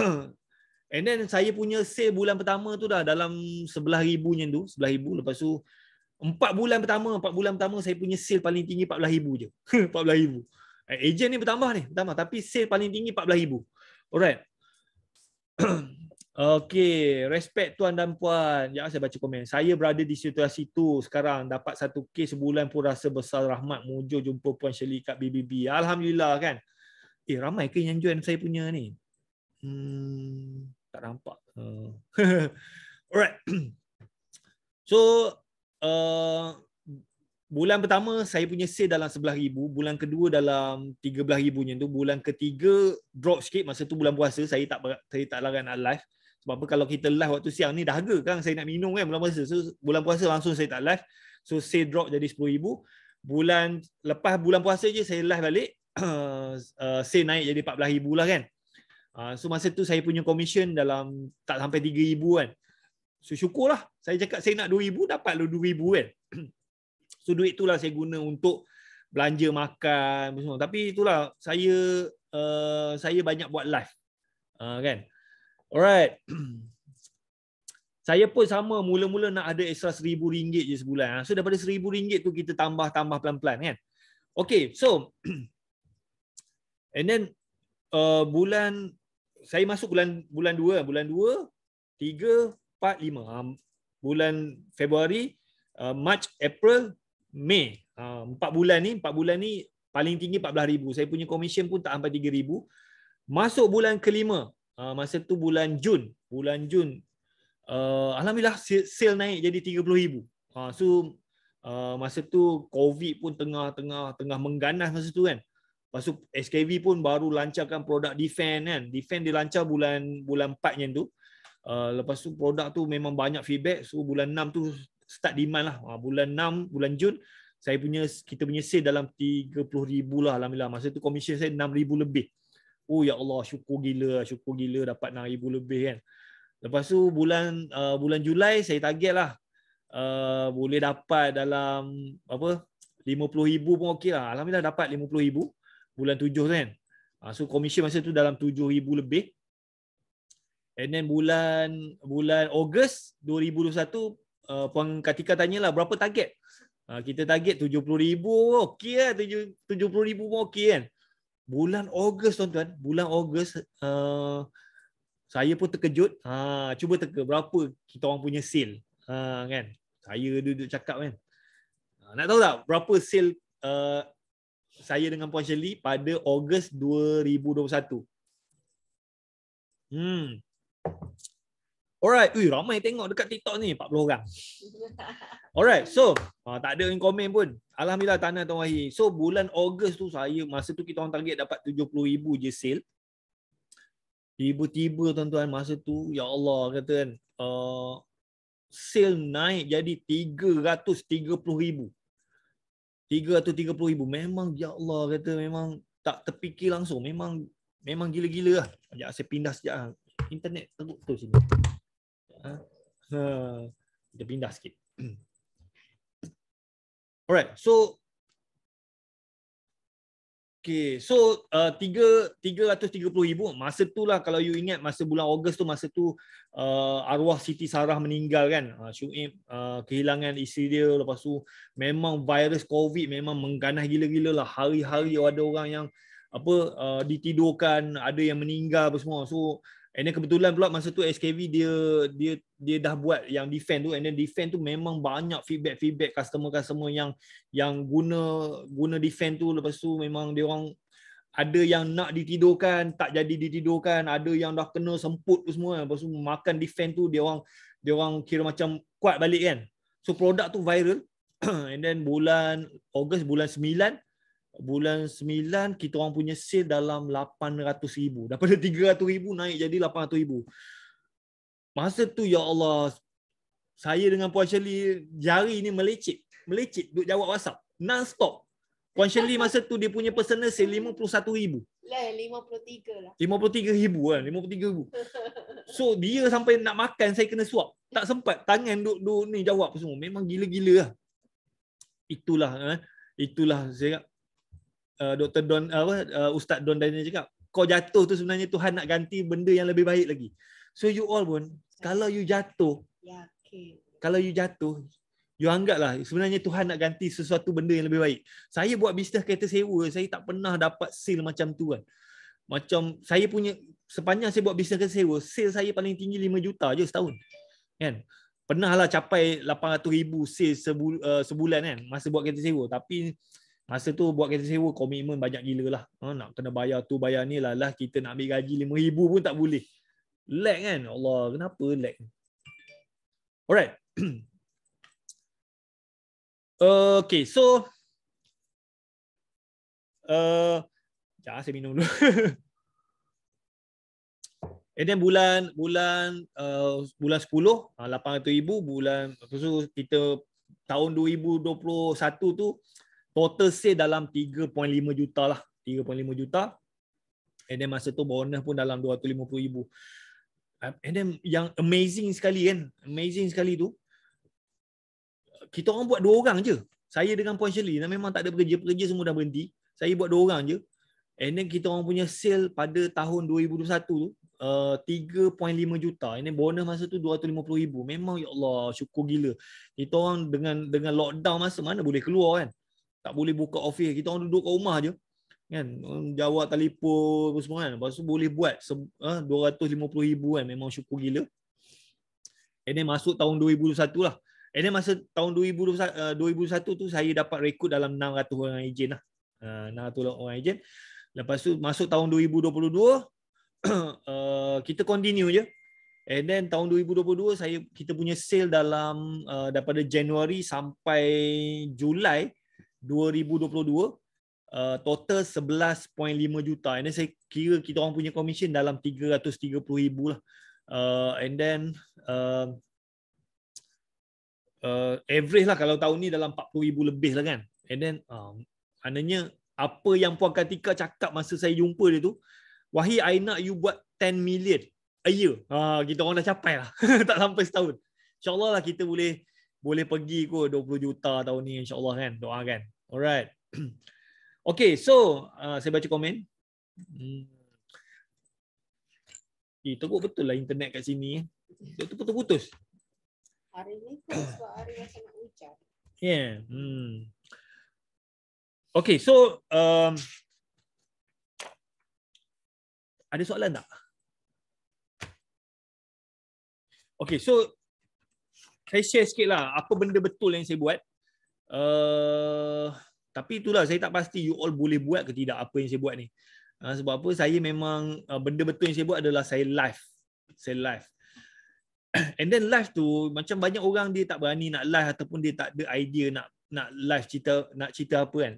And then saya punya sale bulan pertama tu dah dalam 11,000 yang tu. 11,000 lepas tu 4 bulan pertama, 4 bulan pertama saya punya sale paling tinggi 14,000 je. 14,000. Uh, eh, agent ni bertambah ni, bertambah. Tapi sale paling tinggi 14,000. Alright. Okay, respect tuan dan puan. Ya saya baca komen. Saya berada di situasi tu sekarang dapat satu kes sebulan pun rasa besar rahmat mujo jumpa puan Shelly kat BBB. Alhamdulillah kan. Eh ramai ke yang join saya punya ni? Hmm, tak nampak. Uh. Alright. so, uh, bulan pertama saya punya sale dalam 11000, bulan kedua dalam 13000 nya tu, bulan ketiga drop sikit masa tu bulan puasa saya tak saya tak larang live. Sebab kalau kita live waktu siang ni dah dahaga kan saya nak minum kan bulan puasa. So, bulan puasa langsung saya tak live. So say drop jadi 10,000. Bulan lepas bulan puasa je saya live balik. Uh, uh, naik jadi 14,000 lah kan. Uh, so masa tu saya punya commission dalam tak sampai 3,000 kan. So lah, Saya cakap saya nak 2,000 dapat lu 2,000 kan. so duit lah saya guna untuk belanja makan semua. Tapi itulah saya uh, saya banyak buat live. Uh, kan. Alright. Saya pun sama mula-mula nak ada extra seribu ringgit je sebulan. Ah, so daripada seribu ringgit tu kita tambah-tambah pelan-pelan kan. Okay so. And then uh, bulan. Saya masuk bulan bulan 2. Bulan 2, 3, 4, 5. Bulan Februari, uh, March, April, Mei. Uh, 4 bulan ni, 4 bulan ni paling tinggi ribu. Saya punya komisen pun tak sampai ribu. Masuk bulan kelima, Ah, masa tu bulan Jun, bulan Jun uh, alhamdulillah sale naik jadi 30,000. Uh, ah, so uh, masa tu COVID pun tengah-tengah tengah mengganas masa tu kan. Lepas tu SKV pun baru lancarkan produk Defend kan. Defend dilancar bulan bulan 4 yang tu. Uh, lepas tu produk tu memang banyak feedback. So bulan 6 tu start demand lah. Uh, bulan 6, bulan Jun saya punya kita punya sale dalam 30,000 lah alhamdulillah. Masa tu commission saya 6,000 lebih. Oh ya Allah syukur gila syukur gila dapat 6000 lebih kan. Lepas tu bulan uh, bulan Julai saya target lah uh, boleh dapat dalam apa 50000 pun okey lah. Alhamdulillah dapat 50000 bulan 7 tu kan. Uh, so komisen masa tu dalam 7000 lebih. And then bulan bulan Ogos 2021 uh, Puan Kartika tanyalah berapa target? Uh, kita target 70000 okey lah 70000 pun okey kan bulan Ogos tuan-tuan, bulan Ogos uh, saya pun terkejut. Ha cuba teka berapa kita orang punya sale. Ha kan. Saya duduk cakap kan. Ha, nak tahu tak berapa sale uh, saya dengan Puan Shirley pada Ogos 2021? Hmm. Alright, ui ramai tengok dekat TikTok ni 40 orang. Alright, so ah, tak ada yang komen pun. Alhamdulillah tanah tuan Wahid. So bulan Ogos tu saya masa tu kita orang target dapat 70,000 je sale. Tiba-tiba tuan-tuan masa tu ya Allah kata kan uh, sale naik jadi 330,000. 330,000 memang ya Allah kata memang tak terfikir langsung. Memang memang gila-gila lah. Sekejap, saya pindah sekejap. Ah. Internet teruk tu sini. Kita ha. ha. pindah sikit. Alright, so Okay, so uh, 330,000 masa tu lah kalau you ingat masa bulan Ogos tu masa tu uh, arwah Siti Sarah meninggal kan uh, Syuib uh, kehilangan isteri dia lepas tu memang virus COVID memang mengganah gila-gila lah hari-hari ada orang yang apa uh, ditidurkan ada yang meninggal apa semua so And then kebetulan pula masa tu SKV dia dia dia dah buat yang defend tu and then defend tu memang banyak feedback feedback customer customer yang yang guna guna defend tu lepas tu memang dia orang ada yang nak ditidurkan tak jadi ditidurkan ada yang dah kena semput tu semua lepas tu makan defend tu dia orang dia orang kira macam kuat balik kan so produk tu viral and then bulan Ogos bulan bulan 9 kita orang punya sale dalam 800,000. Daripada 300,000 naik jadi 800,000. Masa tu ya Allah saya dengan Puan Shirley jari ni melecit, melecit duk jawab WhatsApp non stop. Puan Shirley masa tu dia punya personal sale 51,000. Lah 53 lah. 53,000 kan, 53,000. So dia sampai nak makan saya kena suap. Tak sempat tangan duk duk ni jawab semua. Memang gila-gila lah. Itulah eh. Itulah saya uh, eh, Dr. Don apa uh, Ustaz Don Daniel cakap, kau jatuh tu sebenarnya Tuhan nak ganti benda yang lebih baik lagi. So you all pun kalau you jatuh, yakin. Kalau you jatuh, you anggaplah sebenarnya Tuhan nak ganti sesuatu benda yang lebih baik. Saya buat bisnes kereta sewa, saya tak pernah dapat sale macam tu kan. Macam saya punya sepanjang saya buat bisnes kereta sewa, sale saya paling tinggi 5 juta je setahun. Kan? Pernah lah capai 800,000 sale eh, sebulan kan masa buat kereta sewa. Tapi uh, Masa tu buat kereta sewa, komitmen banyak gila lah. Ha, nak kena bayar tu, bayar ni lah. lah kita nak ambil gaji RM5,000 pun tak boleh. Lag kan? Allah, kenapa lag? Alright. okay, so. Uh, sekejap, ah, saya minum dulu. And then bulan bulan uh, bulan 10 uh, 800,000 bulan lepas tu kita tahun 2021 tu total sale dalam 3.5 juta lah 3.5 juta and then masa tu bonus pun dalam 250 ribu ah, and then yang amazing sekali kan amazing sekali tu kita orang buat dua orang je saya dengan Puan Shirley dan memang tak ada bekerja pekerja semua dah berhenti saya buat dua orang je and then kita orang punya sale pada tahun 2021 tu uh, 3.5 juta ini then bonus masa tu 250 ribu memang ya Allah syukur gila kita orang dengan dengan lockdown masa mana boleh keluar kan tak boleh buka office kita orang duduk kat rumah aje kan jawab telefon apa semua kan lepas tu boleh buat se- ha, 250000 kan memang syukur gila ini masuk tahun 2021 lah ini masa tahun 2021, 2021 eh, tu saya dapat rekod dalam 600 orang ejen lah uh, eh, 600 orang ejen lepas tu masuk tahun 2022 Uh, eh, kita continue je and then tahun 2022 saya kita punya sale dalam uh, daripada Januari sampai Julai 2022 uh, total 11.5 juta and then saya kira kita orang punya commission dalam 330,000 lah uh, and then uh, uh, average lah kalau tahun ni dalam 40,000 lebih lah kan and then um, maknanya apa yang Puan Kartika cakap masa saya jumpa dia tu Wahi I nak you buat 10 million a year uh, kita orang dah capai lah tak sampai setahun InsyaAllah lah kita boleh boleh pergi kot 20 juta tahun ni insyaAllah kan. Doa kan. Alright. okay, so uh, saya baca komen. Hmm. Eh, teruk betul lah internet kat sini. Dia tu putus-putus. Hari ni pun hari yang sangat hujan. Yeah. Hmm. Okay, so um, ada soalan tak? Okay, so saya share sikit lah apa benda betul yang saya buat. Uh, tapi itulah saya tak pasti you all boleh buat ke tidak apa yang saya buat ni. Uh, sebab apa saya memang uh, benda betul yang saya buat adalah saya live. Saya live. And then live tu macam banyak orang dia tak berani nak live ataupun dia tak ada idea nak nak live cerita nak cerita apa kan.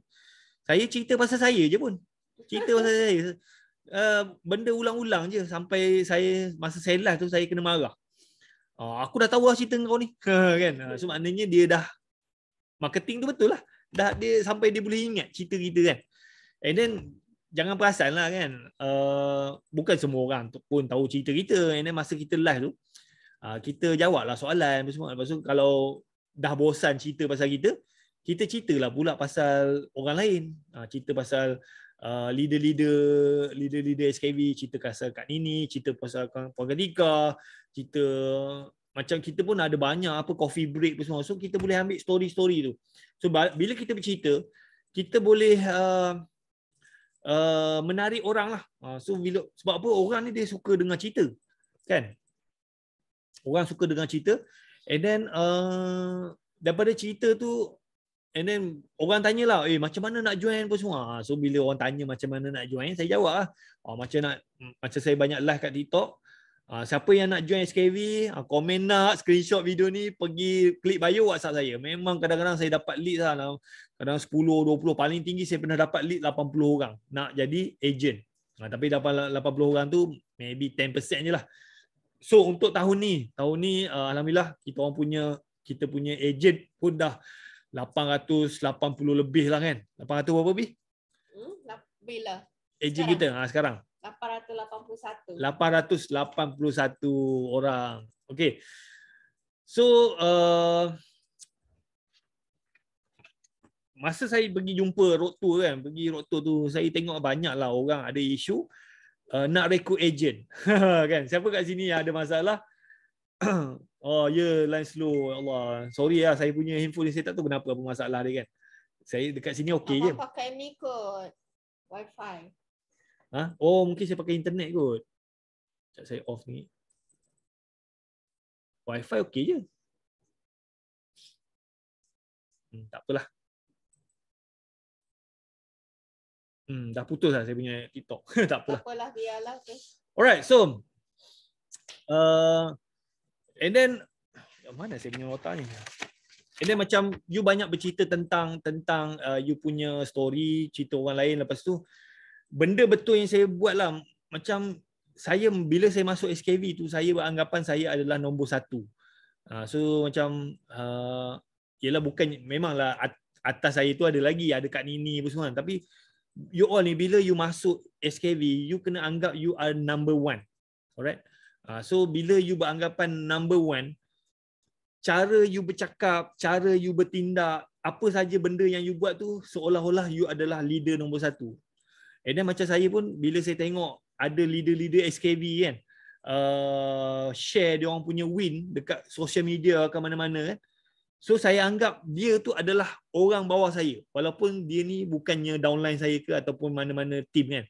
Saya cerita pasal saya je pun. Cerita pasal saya. Uh, benda ulang-ulang je sampai saya masa saya live tu saya kena marah. Oh, aku dah tahu lah cerita kau ni. kan? Ah, so maknanya dia dah marketing tu betul lah. Dah dia sampai dia boleh ingat cerita kita kan. And then jangan perasan lah kan. Uh, bukan semua orang pun tahu cerita kita. And then masa kita live tu, uh, kita jawab lah soalan. Semua. Lepas tu kalau dah bosan cerita pasal kita, kita ceritalah pula pasal orang lain. Uh, cerita pasal uh, leader-leader leader-leader SKV cerita kasar kat Nini, cerita pasal Kang Pogatika, cerita macam kita pun ada banyak apa coffee break pun semua. So kita boleh ambil story-story tu. So bila kita bercerita, kita boleh uh, uh, menarik orang lah. Uh, so bila, sebab apa orang ni dia suka dengar cerita. Kan? Orang suka dengar cerita. And then uh, daripada cerita tu And then orang tanya lah, eh macam mana nak join apa semua. Ah, so bila orang tanya macam mana nak join, saya jawab Oh, macam nak, macam saya banyak live kat TikTok. Uh, siapa yang nak join SKV, komen nak screenshot video ni, pergi klik bio WhatsApp saya. Memang kadang-kadang saya dapat lead lah. lah. Kadang 10, 20, paling tinggi saya pernah dapat lead 80 orang. Nak jadi agent. Uh, tapi dapat 80 orang tu, maybe 10% je lah. So untuk tahun ni, tahun ni Alhamdulillah kita orang punya, kita punya agent pun dah 880 lebih lah kan. 800 berapa bi? Hmm, lebih lah. Aging kita ha, sekarang. 881. 881 orang. Okay. So, uh, masa saya pergi jumpa road tour kan, pergi road tour tu, saya tengok banyak lah orang ada isu uh, nak rekrut agent. kan? Siapa kat sini yang ada masalah, oh ya yeah, line slow ya Allah sorry lah saya punya handphone ni saya tak tahu kenapa apa masalah dia kan saya dekat sini okey je pakai ni kot wifi ha oh mungkin saya pakai internet kot Sekejap saya off ni wifi okey je hmm, tak apalah hmm, dah putus lah saya punya TikTok. tak apalah. Tak apalah, biarlah tu. Alright, so uh, And then yang mana saya punya nota ni? And then macam you banyak bercerita tentang tentang uh, you punya story, cerita orang lain lepas tu benda betul yang saya buat lah macam saya bila saya masuk SKV tu saya beranggapan saya adalah nombor satu. Uh, so macam uh, yelah bukan memanglah atas saya tu ada lagi ada Kak Nini apa semua kan. tapi you all ni bila you masuk SKV you kena anggap you are number one. Alright? Uh, so bila you beranggapan number one, cara you bercakap, cara you bertindak, apa saja benda yang you buat tu seolah-olah you adalah leader nombor satu. And then macam saya pun bila saya tengok ada leader-leader SKV kan, uh, share dia orang punya win dekat social media ke mana-mana kan. So saya anggap dia tu adalah orang bawah saya. Walaupun dia ni bukannya downline saya ke ataupun mana-mana team kan.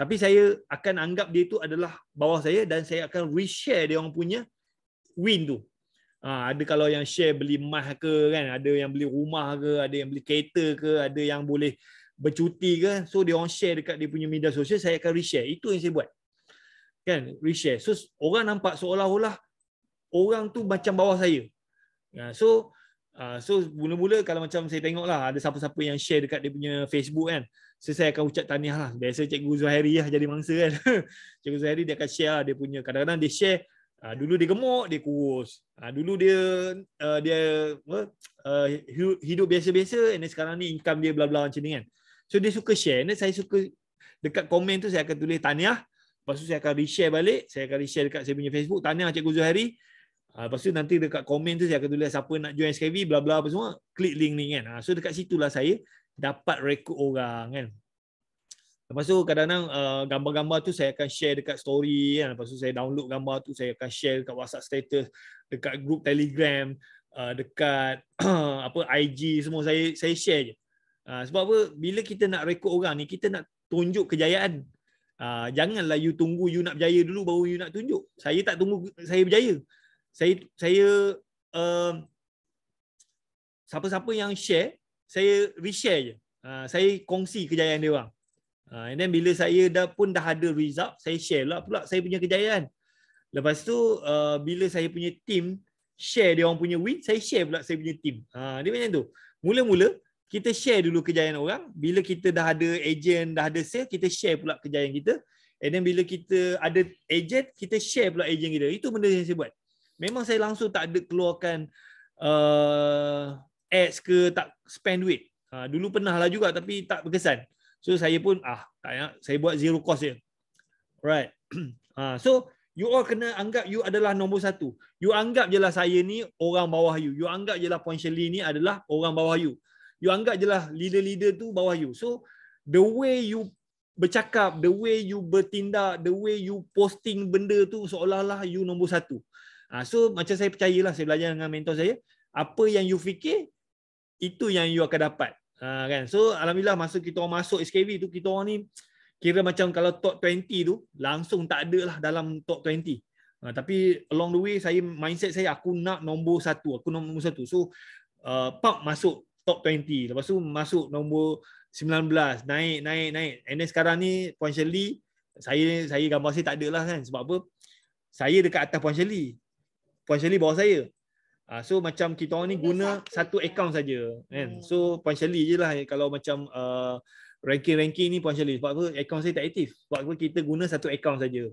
Tapi saya akan anggap dia itu adalah bawah saya dan saya akan reshare dia orang punya win tu. Ha, ada kalau yang share beli emas ke kan, ada yang beli rumah ke, ada yang beli kereta ke, ada yang boleh bercuti ke. So dia orang share dekat dia punya media sosial, saya akan reshare. Itu yang saya buat. Kan, reshare. So orang nampak seolah-olah orang tu macam bawah saya. Ha, so ha, so mula-mula kalau macam saya tengok lah, ada siapa-siapa yang share dekat dia punya Facebook kan, So saya akan ucap tahniah lah. Biasa Cikgu Zuhairi lah jadi mangsa kan. Cikgu Zuhairi dia akan share lah dia punya. Kadang-kadang dia share uh, dulu dia gemuk, dia kurus. Uh, dulu dia uh, dia uh, hidup biasa-biasa and sekarang ni income dia bla-bla macam ni kan. So dia suka share. And saya suka dekat komen tu saya akan tulis tahniah. Lepas tu saya akan reshare balik. Saya akan reshare dekat saya punya Facebook. Tahniah Cikgu Zuhairi. Ha, lepas tu nanti dekat komen tu saya akan tulis siapa nak join SKV, bla bla apa semua. Klik link ni kan. Ha, so dekat situlah saya dapat rekod orang kan. Lepas tu kadang-kadang uh, gambar-gambar tu saya akan share dekat story kan. Lepas tu saya download gambar tu saya akan share dekat WhatsApp status, dekat grup Telegram, uh, dekat apa IG semua saya saya share je. Uh, sebab apa? Bila kita nak rekod orang ni kita nak tunjuk kejayaan. Uh, janganlah you tunggu you nak berjaya dulu baru you nak tunjuk. Saya tak tunggu saya berjaya. Saya saya uh, siapa-siapa yang share saya reshare je. Uh, saya kongsi kejayaan dia orang. Uh, ah, and then bila saya dah pun dah ada result, saya share lah pula saya punya kejayaan. Lepas tu uh, bila saya punya team share dia orang punya win, saya share pula saya punya team. Uh, dia macam tu. Mula-mula kita share dulu kejayaan orang. Bila kita dah ada agent, dah ada sale, kita share pula kejayaan kita. And then bila kita ada agent, kita share pula agent kita. Itu benda yang saya buat. Memang saya langsung tak ada keluarkan uh, ads ke tak spend duit. Ha, dulu pernah lah juga tapi tak berkesan. So saya pun ah tak nak saya buat zero cost je. Right. ha, so you all kena anggap you adalah nombor satu. You anggap je lah saya ni orang bawah you. You anggap je lah Ponchelli ni adalah orang bawah you. You anggap je lah leader-leader tu bawah you. So the way you bercakap, the way you bertindak, the way you posting benda tu seolah-olah you nombor satu. Ha, so macam saya percayalah, saya belajar dengan mentor saya, apa yang you fikir, itu yang you akan dapat ha, kan so alhamdulillah masa kita orang masuk SKV tu kita orang ni kira macam kalau top 20 tu langsung tak ada lah dalam top 20 ha, tapi along the way saya mindset saya aku nak nombor satu aku nombor satu so uh, pop masuk top 20 lepas tu masuk nombor 19 naik naik naik and then sekarang ni Puan Shirley saya saya gambar saya tak ada lah kan sebab apa saya dekat atas Puan Shirley Puan Shirley bawah saya Uh, so macam kita orang ni guna satu ya. account saja kan. Hmm. So Puan Shelly je lah eh, kalau macam uh, ranking-ranking ni Puan Shelly. Sebab apa account saya tak aktif. Sebab apa kita guna satu account saja.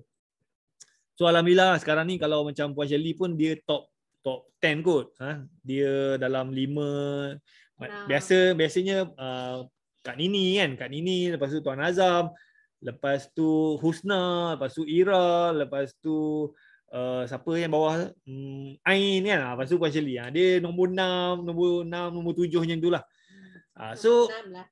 So Alhamdulillah sekarang ni kalau macam Puan Shelly pun dia top top 10 kot. Ha? Dia dalam 5. Nah. Biasa, biasanya uh, Kak Nini kan. Kak Nini lepas tu Tuan Azam. Lepas tu Husna. Lepas tu Ira. Lepas tu... Eh, siapa yang bawah hmm, Ain kan ah, lepas tu Puan Shirley ha. dia nombor 6 nombor 6 nombor 7 macam tu lah ha, so lah.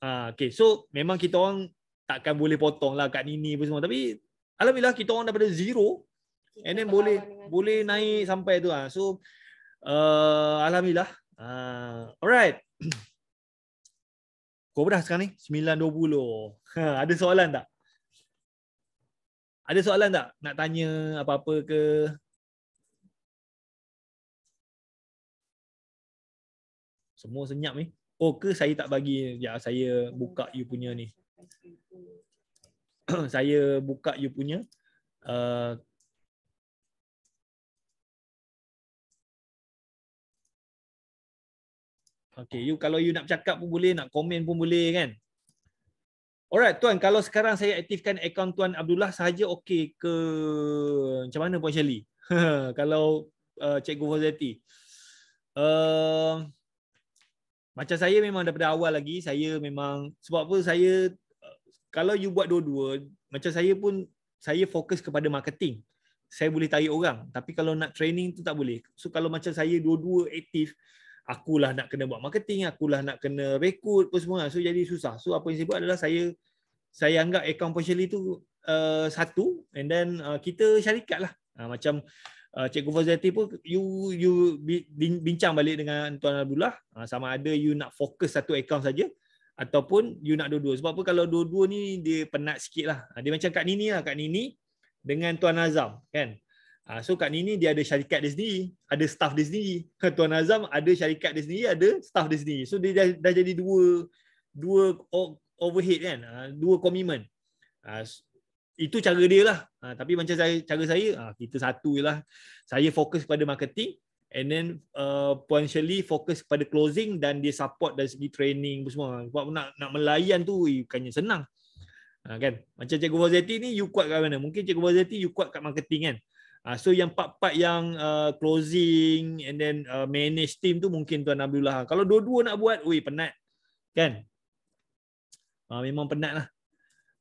ha, okay. so memang kita orang takkan boleh potong lah kat Nini pun semua tapi Alhamdulillah kita orang daripada zero kita and then boleh boleh naik sampai tu ha. so uh, Alhamdulillah uh, alright kau berapa sekarang ni? 9.20 ha, ada soalan tak? Ada soalan tak nak tanya apa-apa ke? Semua senyap ni. Oh ke saya tak bagi ya saya buka you punya ni. saya buka you punya uh, Okay, you kalau you nak cakap pun boleh, nak komen pun boleh kan? Alright tuan, kalau sekarang saya aktifkan akaun tuan Abdullah sahaja okey ke macam mana Puan Shelly? kalau uh, Cikgu Fazati. Uh, macam saya memang daripada awal lagi, saya memang sebab apa saya uh, kalau you buat dua-dua, macam saya pun saya fokus kepada marketing. Saya boleh tarik orang, tapi kalau nak training tu tak boleh. So kalau macam saya dua-dua aktif, akulah nak kena buat marketing, akulah nak kena rekod apa semua. So jadi susah. So apa yang saya buat adalah saya saya anggap account partially tu uh, satu and then uh, kita syarikat lah. Uh, macam uh, Cikgu Fazlati pun you you bincang balik dengan Tuan Abdullah uh, sama ada you nak fokus satu account saja ataupun you nak dua-dua. Sebab apa kalau dua-dua ni dia penat sikit lah. Uh, dia macam Kak Nini lah. Kak Nini dengan Tuan Azam kan. Ah, so kat Nini dia ada syarikat dia sendiri, ada staff dia sendiri. Kan, Tuan Azam ada syarikat dia sendiri, ada staff dia sendiri. So dia dah, dah jadi dua dua overhead kan, ah, dua komitmen. Ah, itu cara dia lah. Ah, tapi macam saya, cara saya, kita satu je lah. Saya fokus pada marketing and then uh, Puan Shirley fokus pada closing dan dia support dari segi training semua. Sebab nak, nak melayan tu, bukannya senang. kan? Macam Cikgu Fawzati ni, you kuat kat mana? Mungkin Cikgu Fawzati, you kuat kat marketing kan? Ah so yang part-part yang uh, closing and then uh, manage team tu mungkin tuan Abdullah. Kalau dua-dua nak buat, weh penat. Kan? Uh, memang lah.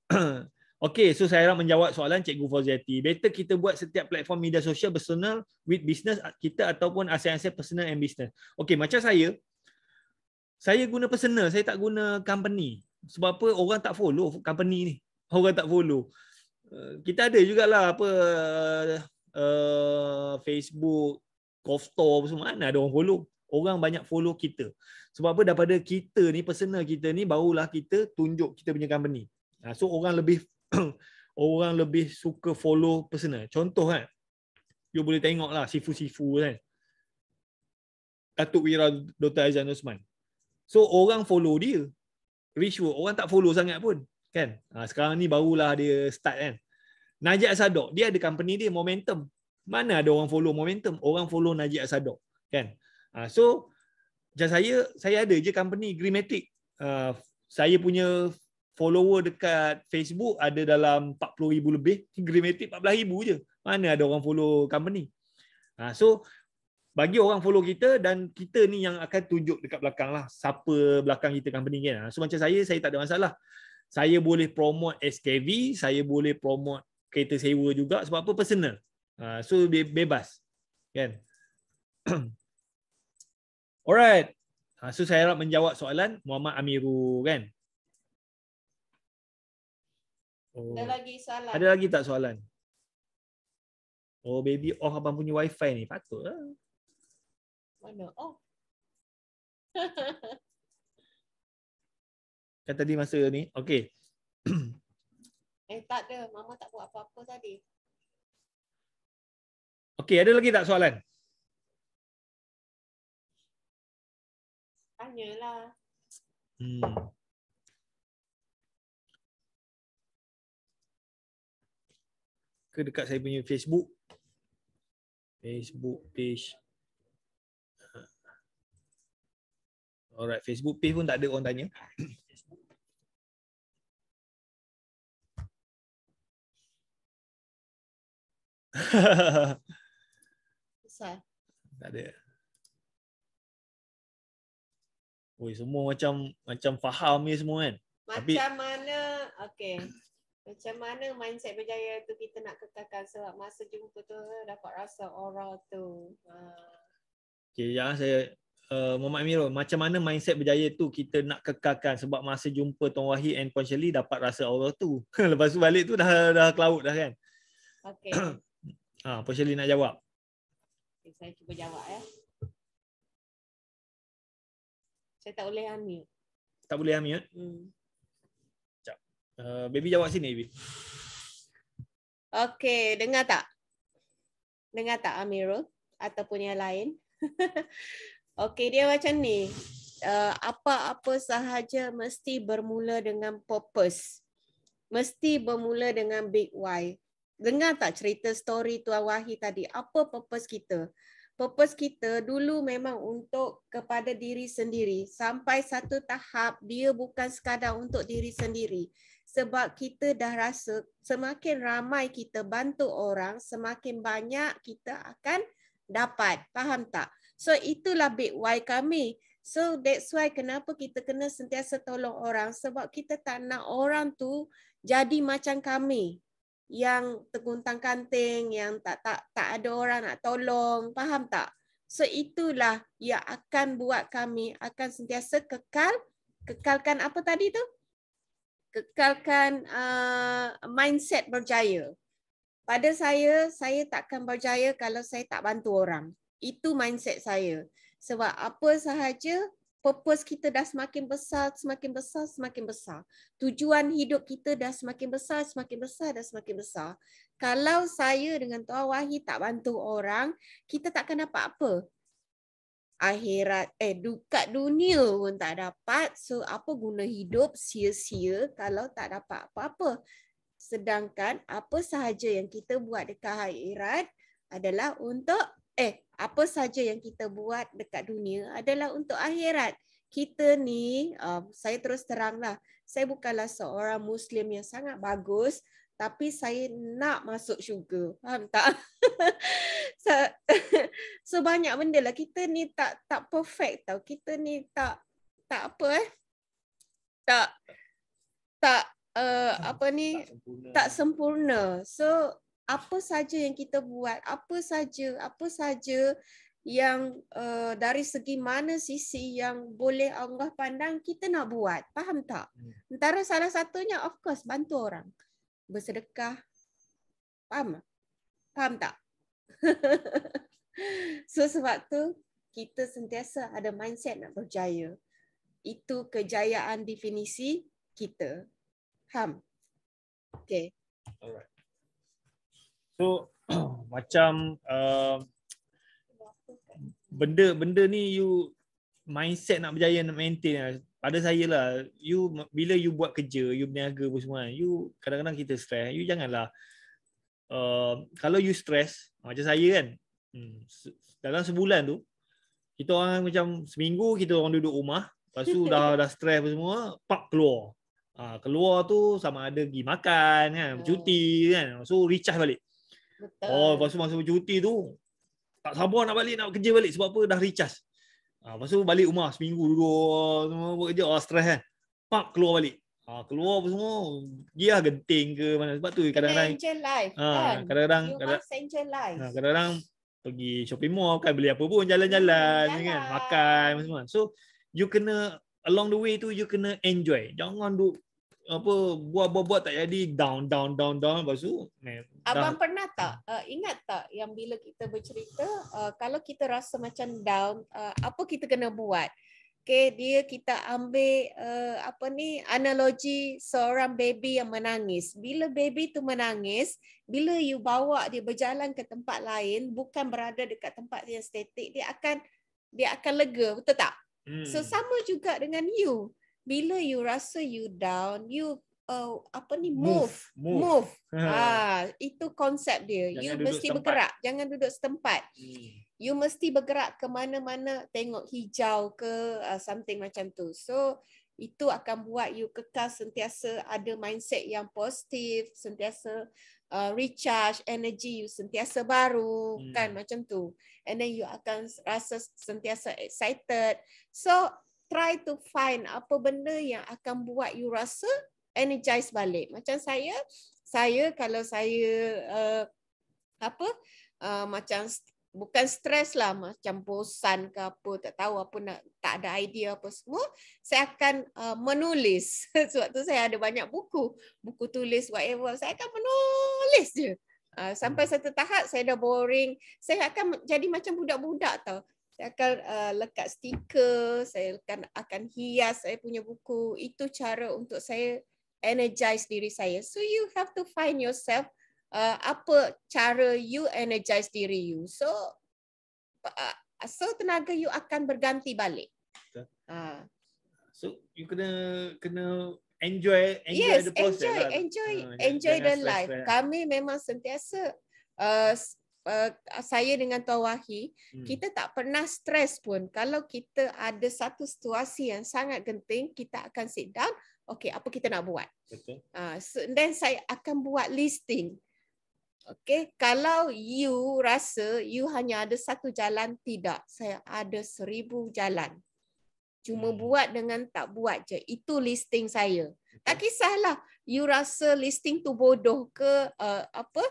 okay, so saya harap menjawab soalan Cikgu Fauziati. Better kita buat setiap platform media sosial personal with business kita ataupun asal-asal personal and business. Okay, macam saya saya guna personal, saya tak guna company. Sebab apa? Orang tak follow company ni. Orang tak follow. Uh, kita ada jugalah apa uh, Facebook, Koftor apa semua mana ada orang follow. Orang banyak follow kita. Sebab apa daripada kita ni, personal kita ni, barulah kita tunjuk kita punya company. Ha, so orang lebih orang lebih suka follow personal. Contoh kan, you boleh tengok lah sifu-sifu kan. Datuk Wira Dr. Aizan Osman. So orang follow dia. Reach work. Orang tak follow sangat pun. Kan? Ha, sekarang ni barulah dia start kan. Najat Sadok, dia ada company dia Momentum. Mana ada orang follow Momentum? Orang follow Najat Sadok, kan? Ah, so macam saya, saya ada je company Grimatic. Ah, saya punya follower dekat Facebook ada dalam 40,000 lebih. Grimatic 14,000 je. Mana ada orang follow company? Ah, so bagi orang follow kita dan kita ni yang akan tunjuk dekat belakang lah siapa belakang kita company kan. So macam saya, saya tak ada masalah. Saya boleh promote SKV, saya boleh promote kereta sewa juga sebab apa personal. Ah, so bebas. Kan? Alright. Ah, so saya harap menjawab soalan Muhammad Amiru kan. Oh. Ada lagi soalan. Ada lagi tak soalan? Oh baby oh abang punya wifi ni patutlah. Mana oh. kan tadi masa ni okay. Eh tak ada, mama tak buat apa-apa tadi. Okey, ada lagi tak soalan? Tanyalah. Hmm. Ke dekat saya punya Facebook. Facebook page. Alright, Facebook page pun tak ada orang tanya. Besar. Tak ada. Oi, semua macam macam faham ni semua kan. Macam Tapi... mana? Okey. Macam mana mindset berjaya tu kita nak kekalkan sebab masa jumpa tu dapat rasa aura tu. Ha. Okey, jangan saya Uh, Muhammad Amirul, macam mana mindset berjaya tu kita nak kekalkan sebab masa jumpa Tuan Wahid and Puan dapat rasa aura tu. Lepas tu balik tu dah dah kelaut dah kan. Okay. Ha, apa Shelly nak jawab? Okay, saya cuba jawab ya. Saya tak boleh unmute. Tak boleh unmute? Hmm. Sekejap. Uh, baby jawab sini, Baby. Okay, dengar tak? Dengar tak Amirul? Ataupun yang lain? okay, dia macam ni. Eh, apa-apa uh, sahaja mesti bermula dengan purpose. Mesti bermula dengan big why dengar tak cerita story Tuan Wahid tadi? Apa purpose kita? Purpose kita dulu memang untuk kepada diri sendiri. Sampai satu tahap dia bukan sekadar untuk diri sendiri. Sebab kita dah rasa semakin ramai kita bantu orang, semakin banyak kita akan dapat. Faham tak? So itulah big why kami. So that's why kenapa kita kena sentiasa tolong orang. Sebab kita tak nak orang tu jadi macam kami yang terguntang kanting yang tak tak tak ada orang nak tolong faham tak so itulah yang akan buat kami akan sentiasa kekal kekalkan apa tadi tu kekalkan uh, mindset berjaya pada saya saya takkan berjaya kalau saya tak bantu orang itu mindset saya sebab apa sahaja purpose kita dah semakin besar, semakin besar, semakin besar. Tujuan hidup kita dah semakin besar, semakin besar, dah semakin besar. Kalau saya dengan Tuan Wahid tak bantu orang, kita takkan akan dapat apa. Akhirat, eh, dekat dunia pun tak dapat. So, apa guna hidup sia-sia kalau tak dapat apa-apa. Sedangkan apa sahaja yang kita buat dekat akhirat adalah untuk eh apa saja yang kita buat dekat dunia adalah untuk akhirat. Kita ni, uh, saya terus teranglah, saya bukanlah seorang Muslim yang sangat bagus, tapi saya nak masuk syurga. Faham tak? so, so, banyak benda lah. Kita ni tak tak perfect tau. Kita ni tak tak apa eh. Tak tak uh, apa ni tak sempurna. tak sempurna. So apa saja yang kita buat, apa saja, apa saja yang uh, dari segi mana sisi yang boleh Allah pandang kita nak buat. Faham tak? Hmm. Antara salah satunya of course bantu orang. Bersedekah. Faham? Faham tak? so sebab tu kita sentiasa ada mindset nak berjaya. Itu kejayaan definisi kita. Faham? Okay. Alright. So macam benda-benda uh, ni you mindset nak berjaya nak maintain lah. pada saya lah you bila you buat kerja you berniaga apa semua you kadang-kadang kita stress you janganlah uh, kalau you stress macam saya kan hmm, dalam sebulan tu kita orang macam seminggu kita orang duduk rumah lepas tu dah dah stress apa semua pak keluar uh, keluar tu sama ada pergi makan kan bercuti oh. kan so recharge balik Betul. Oh, lepas tu masa bercuti tu, tak sabar nak balik, nak kerja balik. Sebab apa? Dah recharge. Ha, ah, masa tu balik rumah seminggu dulu, ah, semua buat kerja, oh, stress kan. Pak, keluar balik. Ah keluar apa semua, dia lah genting ke mana. Sebab tu kadang-kadang... Ah kan? Kadang-kadang... kadang-kadang, kadang-kadang pergi shopping mall, kan beli apa pun, jalan-jalan, Jalan. kan? makan, semua. So, you kena along the way tu you kena enjoy jangan duk apa buat buat tak jadi down down down down lepas tu eh, abang down. pernah tak uh, ingat tak yang bila kita bercerita uh, kalau kita rasa macam down uh, apa kita kena buat okey dia kita ambil uh, apa ni analogi seorang baby yang menangis bila baby tu menangis bila you bawa dia berjalan ke tempat lain bukan berada dekat tempat dia estetik dia akan dia akan lega betul tak hmm. so sama juga dengan you bila you rasa you down you uh, apa ni move move, move. move. ah itu konsep dia jangan you mesti setempat. bergerak jangan duduk setempat hmm. you mesti bergerak ke mana-mana tengok hijau ke uh, something macam tu so itu akan buat you kekal sentiasa ada mindset yang positif sentiasa uh, recharge energy you sentiasa baru hmm. kan macam tu and then you akan rasa sentiasa excited so try to find apa benda yang akan buat you rasa energize balik. Macam saya, saya kalau saya uh, apa uh, macam bukan stres lah macam bosan ke apa tak tahu apa nak tak ada idea apa semua saya akan uh, menulis sebab tu saya ada banyak buku buku tulis whatever saya akan menulis je uh, sampai hmm. satu tahap saya dah boring saya akan jadi macam budak-budak tau saya akan uh, lekat stiker, saya akan akan hias saya punya buku. Itu cara untuk saya energize diri saya. So you have to find yourself uh, apa cara you energize diri you. So uh, so tenaga you akan berganti balik. Uh. So you kena kena enjoy enjoy yes, the process. Yes, enjoy lah. enjoy, uh, enjoy the life. Lah. Kami memang sentiasa uh, uh, saya dengan Tuan Wahi, hmm. kita tak pernah stres pun. Kalau kita ada satu situasi yang sangat genting, kita akan sit down, okay, apa kita nak buat. Betul. Uh, so, then saya akan buat listing. Okey, kalau you rasa you hanya ada satu jalan, tidak. Saya ada seribu jalan. Cuma hmm. buat dengan tak buat je. Itu listing saya. Okay. Tak kisahlah you rasa listing tu bodoh ke uh, apa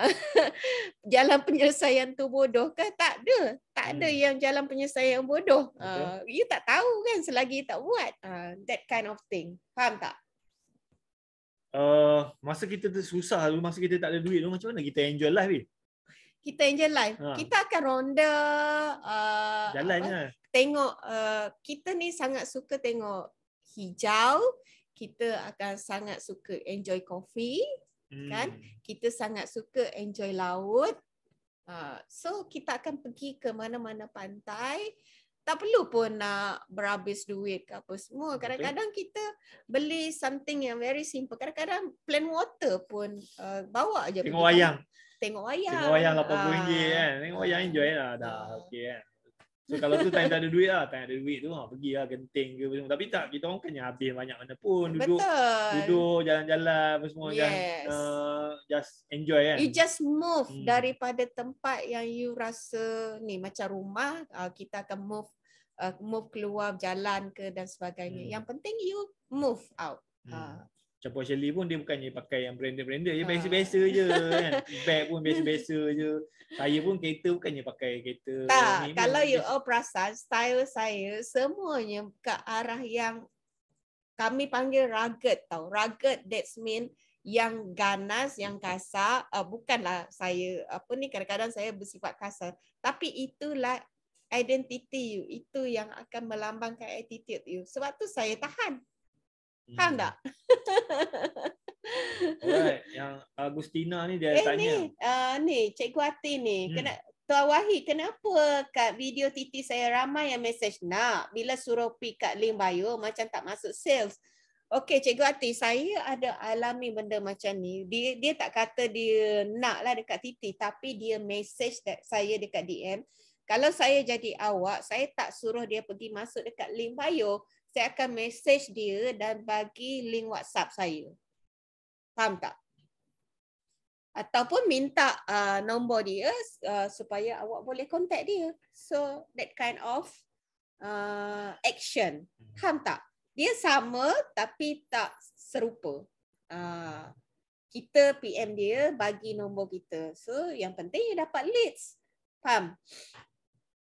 jalan penyelesaian tu bodoh ke tak ada tak ada hmm. yang jalan penyelesaian bodoh uh, you tak tahu kan selagi tak buat uh, that kind of thing faham tak uh, masa kita susah masa kita tak ada duit macam mana kita enjoy life eh? kita enjoy life ha. kita akan ronda uh, jalan apa, lah. tengok uh, kita ni sangat suka tengok hijau kita akan sangat suka enjoy coffee kan hmm. kita sangat suka enjoy laut uh, so kita akan pergi ke mana-mana pantai tak perlu pun nak berhabis duit ke apa semua kadang-kadang kita beli something yang very simple kadang-kadang plan water pun uh, bawa aje tengok wayang tengok wayang tengok wayang RM80 uh, kan tengok wayang enjoy lah dah ah. okey kan So kalau tu time tak ada duit lah, time ada duit tu ha, pergi lah genting ke semua. Tapi tak, kita orang kan habis banyak mana pun duduk, Betul. duduk jalan-jalan apa semua. Yes. uh, just enjoy kan. You just move hmm. daripada tempat yang you rasa ni macam rumah, uh, kita akan move uh, move keluar jalan ke dan sebagainya. Hmm. Yang penting you move out. Hmm. Uh, macam Paul pun dia bukannya pakai yang branded-branded je, ah. biasa-biasa ha. je kan. Bag pun biasa-biasa je. Saya pun kereta bukannya pakai kereta. Tak, memang kalau you all perasan, style saya semuanya ke arah yang kami panggil rugged tau. Rugged that's mean yang ganas, yang kasar. Uh, bukanlah saya, apa ni kadang-kadang saya bersifat kasar. Tapi itulah identity you. Itu yang akan melambangkan attitude you. Sebab tu saya tahan. Hmm. Faham tak? Alright, yang Agustina ni dia eh, tanya. Ni, uh, ni, Cikgu Atin ni, hmm. kena Tuan Wahid, kenapa kat video titi saya ramai yang message nak bila suruh pi kat link bio macam tak masuk sales. Okey, Cikgu Ati, saya ada alami benda macam ni. Dia dia tak kata dia nak lah dekat titi tapi dia message saya dekat DM. Kalau saya jadi awak, saya tak suruh dia pergi masuk dekat link bio saya akan message dia dan bagi link WhatsApp saya. Faham tak? Ataupun minta uh, nombor dia uh, supaya awak boleh contact dia. So that kind of uh, action. Hmm. Faham tak? Dia sama tapi tak serupa. Uh, kita PM dia bagi nombor kita. So yang penting dia dapat leads. Faham?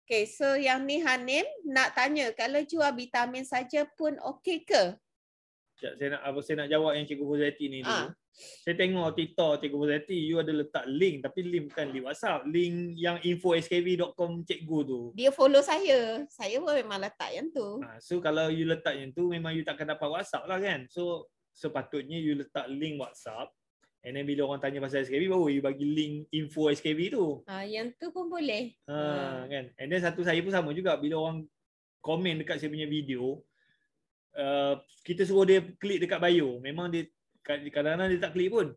Okay, so yang ni Hanim nak tanya kalau jual vitamin saja pun okey ke? Sekejap, saya nak apa saya nak jawab yang Cikgu Fuzati ni dulu. Ha. Saya tengok TikTok Cikgu Fuzati you ada letak link tapi link bukan di WhatsApp, link yang info info.skv.com cikgu tu. Dia follow saya. Saya pun memang letak yang tu. Ha, so kalau you letak yang tu memang you takkan dapat WhatsApp lah kan. So sepatutnya you letak link WhatsApp And then bila orang tanya pasal SKB baru you bagi link info SKB tu. Ha uh, yang tu pun boleh. Ha uh, hmm. kan. And then satu saya pun sama juga bila orang komen dekat saya punya video uh, kita suruh dia klik dekat bio. Memang dia kadang-kadang dia tak klik pun.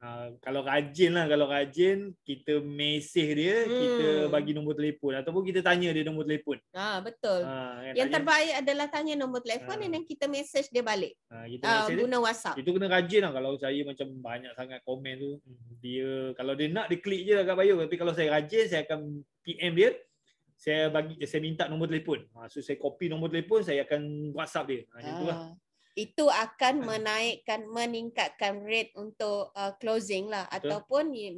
Ah, kalau rajin lah kalau rajin kita mesej dia hmm. kita bagi nombor telefon ataupun kita tanya dia nombor telefon. Ha betul. Ha, kan, yang terbaik adalah tanya nombor telefon dan dan kita mesej dia balik. Ha kita uh, guna dia. WhatsApp. Itu kena rajin lah kalau saya macam banyak sangat komen tu hmm, dia kalau dia nak dia klik je lah kat bio tapi kalau saya rajin saya akan PM dia saya bagi saya minta nombor telefon. Ha saya copy nombor telefon saya akan WhatsApp dia. Ha, ha. Macam itu akan menaikkan meningkatkan rate untuk uh, closing lah Betul. ataupun you,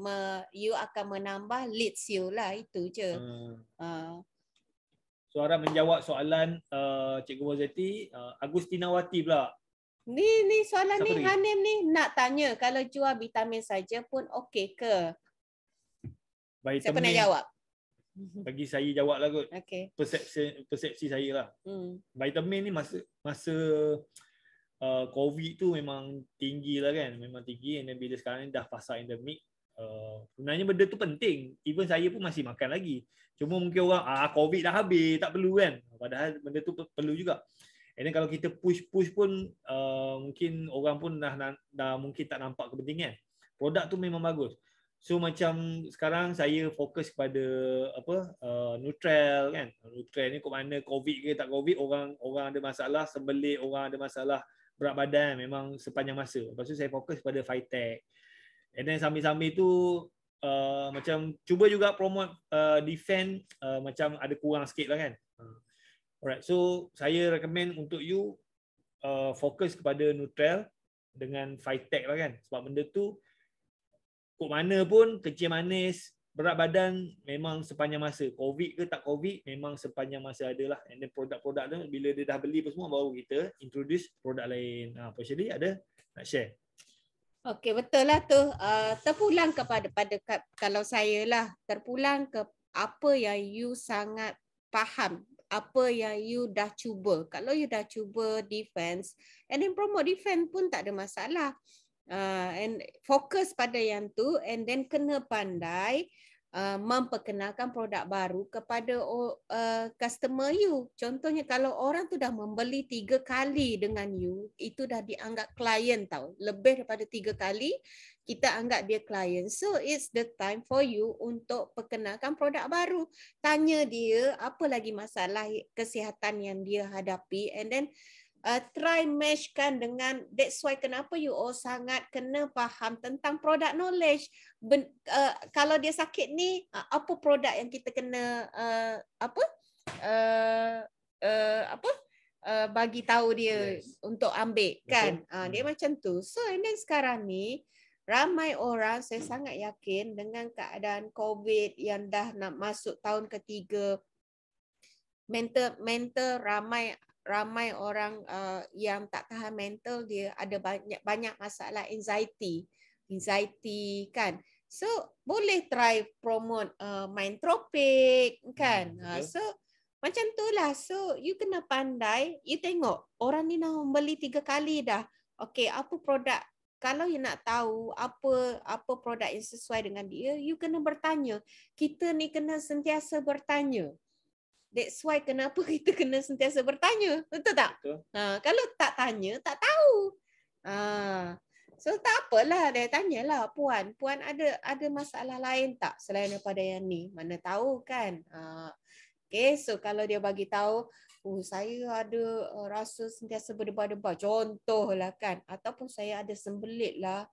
you akan menambah leads you lah itu je. Hmm. Uh. Suara menjawab soalan uh, Cikgu Wazati uh, Agustina Wati pula. Ni ni soalan Siapa ni lagi? Hanim ni nak tanya kalau jual vitamin saja pun okey ke? Baik Siapa nak jawab? Bagi saya jawab lah kot. Okay. Persepsi, persepsi saya lah. Hmm. Vitamin ni masa masa Uh, COVID tu memang tinggi lah kan Memang tinggi And then bila sekarang ni dah fasa endemik uh, Sebenarnya benda tu penting Even saya pun masih makan lagi Cuma mungkin orang ah COVID dah habis Tak perlu kan Padahal benda tu perlu juga And then kalau kita push-push pun uh, Mungkin orang pun dah, dah, dah mungkin tak nampak kepentingan kan. Produk tu memang bagus So macam sekarang saya fokus kepada apa uh, neutral kan. Neutral ni kok mana COVID ke tak COVID orang orang ada masalah sembelih orang ada masalah berat badan memang sepanjang masa. Lepas tu saya fokus pada fight tech. And then sambil-sambil tu uh, macam cuba juga promote uh, defend uh, macam ada kurang sikit lah kan. Uh, alright, so saya recommend untuk you uh, fokus kepada neutral dengan fight tech lah kan. Sebab benda tu kok mana pun kecil manis berat badan memang sepanjang masa covid ke tak covid memang sepanjang masa adalah and then produk-produk tu bila dia dah beli apa semua baru kita introduce produk lain ha ah, Pasyadi, ada nak share Okey betul lah tu uh, terpulang kepada pada kalau saya lah terpulang ke apa yang you sangat faham apa yang you dah cuba kalau you dah cuba defense and then promote defense pun tak ada masalah uh, and fokus pada yang tu and then kena pandai uh, memperkenalkan produk baru kepada uh, customer you. Contohnya kalau orang tu dah membeli tiga kali dengan you, itu dah dianggap client tau. Lebih daripada tiga kali, kita anggap dia client. So it's the time for you untuk perkenalkan produk baru. Tanya dia apa lagi masalah kesihatan yang dia hadapi and then uh, try kan dengan that's why kenapa you all sangat kena faham tentang product knowledge ben, uh, kalau dia sakit ni uh, apa produk yang kita kena uh, apa uh, uh, apa Uh, bagi tahu dia yes. untuk ambil kan uh, dia hmm. macam tu so and then sekarang ni ramai orang saya sangat yakin dengan keadaan covid yang dah nak masuk tahun ketiga mental mental ramai ramai orang uh, yang tak tahan mental dia ada banyak banyak masalah anxiety anxiety kan so boleh try promote uh, mind tropic kan hmm, uh, so macam tu lah. So, you kena pandai. You tengok. Orang ni nak membeli tiga kali dah. Okay, apa produk. Kalau you nak tahu apa apa produk yang sesuai dengan dia, you kena bertanya. Kita ni kena sentiasa bertanya. That's why kenapa kita kena sentiasa bertanya. Betul tak? Betul. Ha, kalau tak tanya, tak tahu. Ha. So tak apalah dia tanyalah puan. Puan ada ada masalah lain tak selain daripada yang ni? Mana tahu kan. Ha. Okay, so kalau dia bagi tahu, oh saya ada uh, rasa sentiasa berdebar-debar. Contohlah kan. Ataupun saya ada sembelit lah.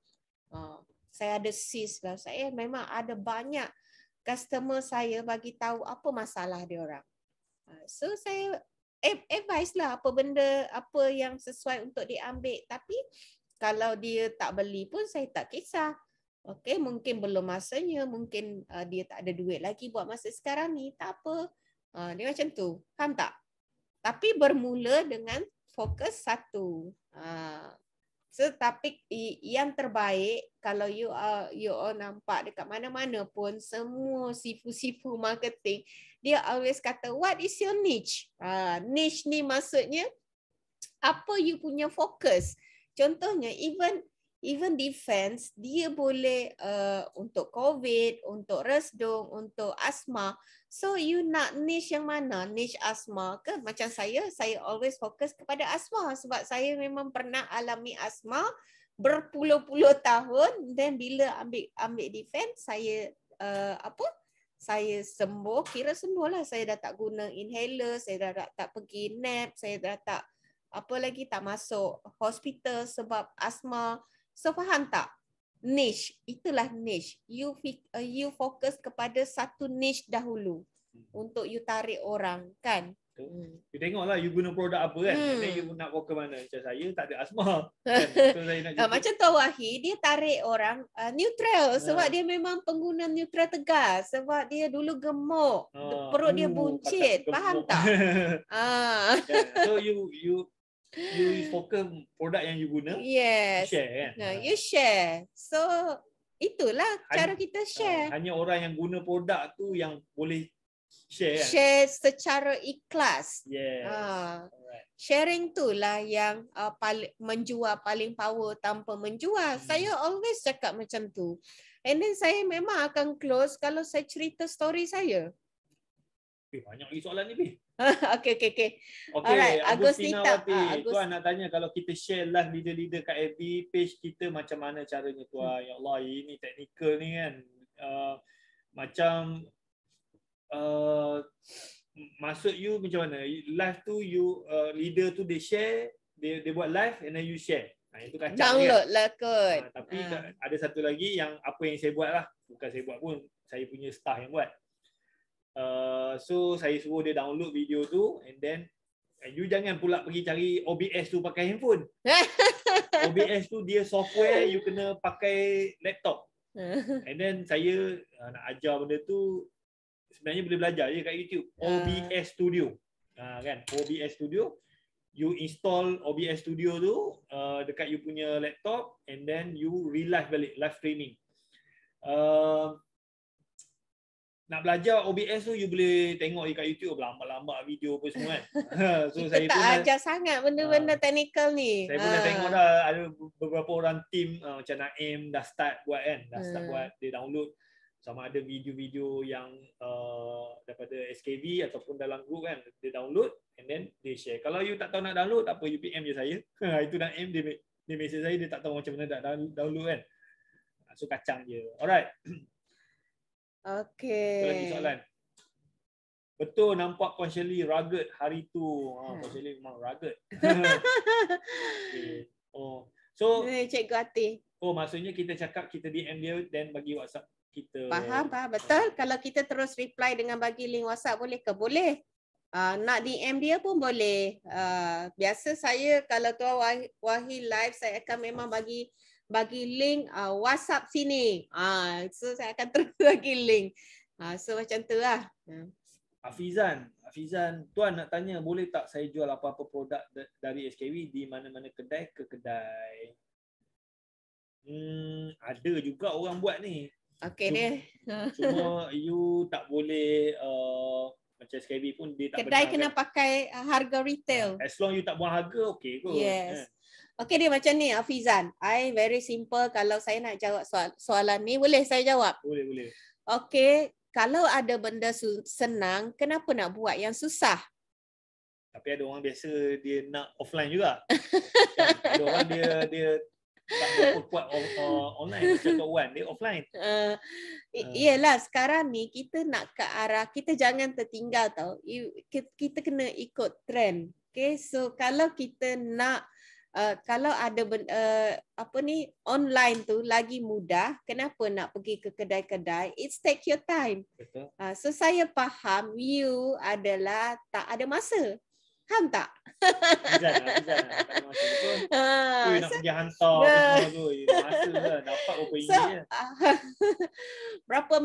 Ha. Saya ada sis lah. Saya memang ada banyak customer saya bagi tahu apa masalah dia orang. Uh, so saya advice lah apa benda apa yang sesuai untuk diambil tapi kalau dia tak beli pun saya tak kisah okey mungkin belum masanya mungkin uh, dia tak ada duit lagi buat masa sekarang ni tak apa uh, dia macam tu faham tak tapi bermula dengan fokus satu uh, So tapi yang terbaik kalau you all, uh, you all nampak dekat mana-mana pun semua sifu-sifu marketing dia always kata what is your niche? Uh, niche ni maksudnya apa you punya fokus. Contohnya even even defense dia boleh uh, untuk covid, untuk resdung, untuk asma So you nak niche yang mana? Niche asma ke? Macam saya, saya always fokus kepada asma sebab saya memang pernah alami asma berpuluh-puluh tahun dan bila ambil ambil defense saya uh, apa? Saya sembuh, kira sembuhlah. Saya dah tak guna inhaler, saya dah, dah tak pergi nap, saya dah tak apa lagi tak masuk hospital sebab asma. So faham tak? niche itulah niche you uh, you focus kepada satu niche dahulu hmm. untuk you tarik orang kan Hmm. You tengok lah You guna produk apa kan hmm. Then you nak go ke mana Macam saya Tak ada asma kan? so, saya nak jumpa. Ah, macam Tuan Wahid Dia tarik orang uh, Neutral ah. Sebab dia memang Pengguna neutral tegas Sebab dia dulu gemuk uh. Perut dia buncit uh, Faham tak uh. So you you you focus produk yang you guna yes. you share kan nah, you share so itulah hanya, cara kita ah, share uh, hanya orang yang guna produk tu yang boleh share kan? share secara ikhlas yes uh. Sharing tu lah yang uh, pal- menjual paling power tanpa menjual. Hmm. Saya always cakap macam tu. And then saya memang akan close kalau saya cerita story saya. Eh, banyak lagi soalan ni, Bih. okay, okay, okay. Okay, Alright, Agustina, Agustina Wati. Ha, ah, Agust- tuan nak tanya kalau kita share lah leader-leader kat FB page kita macam mana caranya tuan. Hmm. Ya Allah, ini teknikal ni kan. Uh, macam uh, maksud you macam mana? Live tu you uh, leader tu they share, they, they buat live and then you share. Nah, itu kacau kan? Download lah kan? kot. Ha, tapi ha. ada satu lagi yang apa yang saya buat lah. Bukan saya buat pun, saya punya staff yang buat. Uh, so saya suruh dia download video tu and then and you jangan pula pergi cari OBS tu pakai handphone. OBS tu dia software you kena pakai laptop. And then saya uh, nak ajar benda tu sebenarnya boleh belajar je kat YouTube. Ah. OBS uh. Studio. Uh, kan? OBS Studio. You install OBS Studio tu uh, dekat you punya laptop and then you relive balik live streaming. Uh, nak belajar OBS tu you boleh tengok dekat YouTube lambat-lambat video apa semua kan. so saya tak pun ajar sangat benda-benda uh, technical ni. Saya uh. pun dah ah. tengok dah ada beberapa orang team uh, macam Naim dah start buat kan, dah start hmm. buat dia download sama ada video-video yang uh, daripada SKV ataupun dalam group kan dia download and then dia share. Kalau you tak tahu nak download apa you PM je saya. Itu Naim dia dia message saya dia tak tahu macam mana nak download kan. So kacang je. Alright. Okay. Itu lagi soalan. Betul nampak Puan Shirley rugged hari tu. Ha, hmm. Puan Shirley memang rugged. okay. Oh. So, Cikgu Ati. Oh, maksudnya kita cakap kita DM dia dan bagi WhatsApp kita. Faham, faham. Betul. Ah. Kalau kita terus reply dengan bagi link WhatsApp boleh ke? Boleh. Uh, nak DM dia pun boleh. Uh, biasa saya kalau tuan Wahi, Wahi live, saya akan memang bagi bagi link uh, WhatsApp sini. Ah, uh, so saya akan terus bagi link. Ah, uh, so macam tu lah. Ya. Afizan, Afizan, tuan nak tanya boleh tak saya jual apa-apa produk dari SKW di mana-mana kedai ke kedai? Hmm, ada juga orang buat ni. Okay ni. Cuma you tak boleh uh, macam SKW pun dia tak Kedai kena kan? pakai uh, harga retail. As long you tak buang harga, okay. kot. Yes. Eh. Okey dia macam ni Afizan. I very simple kalau saya nak jawab soal soalan ni boleh saya jawab? Boleh boleh. Okey, kalau ada benda senang kenapa nak buat yang susah? Tapi ada orang biasa dia nak offline juga. ada orang dia dia tak kuat online macam kawan dia offline. Uh, eh, uh. Ah. Yelah sekarang ni kita nak ke arah kita jangan tertinggal tau. Kita kena ikut trend. Okay, so kalau kita nak uh, kalau ada ben, uh, apa ni online tu lagi mudah kenapa nak pergi ke kedai-kedai it's take your time uh, so saya faham you adalah tak ada masa Faham tak? Bisa, bisa. Ha, Ui, nak so, pergi hantar. Uh, masa lah. Dapat rupa so, ini. Uh, ah, berapa,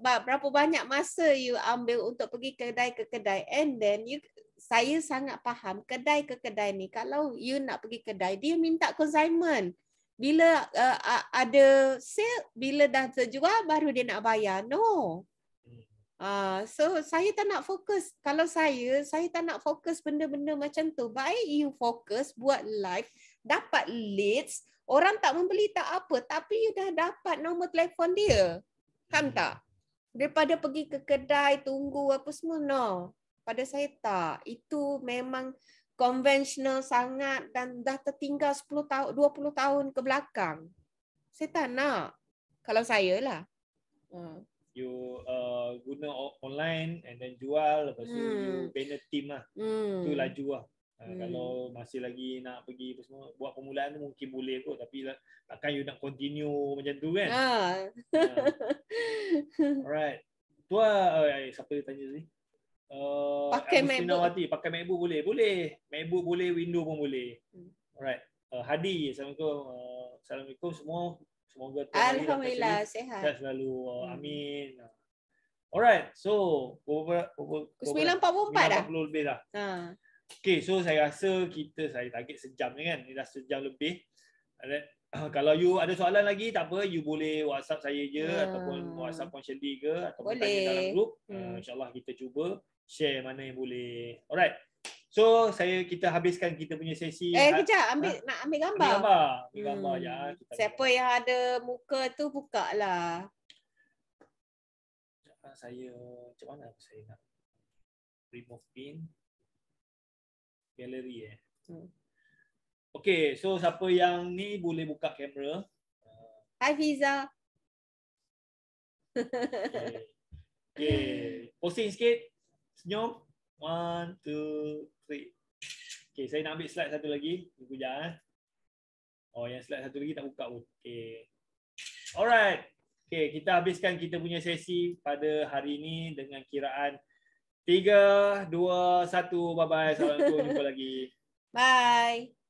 berapa banyak masa you ambil untuk pergi kedai ke kedai and then you saya sangat faham kedai ke kedai ni kalau you nak pergi kedai dia minta consignment bila uh, ada sale bila dah terjual baru dia nak bayar no Uh, so saya tak nak fokus Kalau saya Saya tak nak fokus Benda-benda macam tu Baik you fokus Buat live Dapat leads Orang tak membeli Tak apa Tapi you dah dapat Nombor telefon dia Kan tak Daripada pergi ke kedai Tunggu apa semua No pada saya tak. Itu memang konvensional sangat dan dah tertinggal 10 tahun 20 tahun ke belakang. Saya tak nak kalau saya lah. Uh. You uh, guna online and then jual lepas tu hmm. you bina team lah. Hmm. Tu laju lah. Uh, Kalau masih lagi nak pergi apa semua buat permulaan tu mungkin boleh kot tapi takkan you nak continue macam tu kan? Ah. Ha. Uh. Alright. Tua, uh, siapa dia tanya tadi? Uh, pakai MacBook. pakai MacBook boleh. Boleh. MacBook boleh, window pun boleh. Hmm. Alright. Uh, Hadi, Assalamualaikum. Uh, Assalamualaikum semua. Semoga Tuhan Alhamdulillah, sehat. Sehat selalu. Uh, hmm. Amin. Uh, alright. So, berapa? 9.44 dah. 40 lebih dah. Ha. Okay, so saya rasa kita saya target sejam ni kan. Ni dah sejam lebih. Alright. Kalau you ada soalan lagi, tak apa. You boleh WhatsApp saya je. Hmm. Ataupun WhatsApp Puan Shelly ke. Ataupun boleh. tanya dalam group. Hmm. Uh, InsyaAllah kita cuba share mana yang boleh. Alright. So saya kita habiskan kita punya sesi. Eh kejap ambil ha? nak ambil gambar. Ambil gambar. Ambil hmm. gambar ya. Siapa yang ada muka tu buka lah. Ah, saya macam mana saya nak remove pin gallery eh. Hmm. Okay, so siapa yang ni boleh buka kamera. Hi Fiza. Okay. okay. Posting sikit. Senyum. One, two, three. Okay, saya nak ambil slide satu lagi. Tunggu sekejap. Eh. Oh, yang slide satu lagi tak buka. Okay. Alright. Okay, kita habiskan kita punya sesi pada hari ini dengan kiraan 3, 2, 1. Bye-bye. Assalamualaikum. Jumpa lagi. Bye.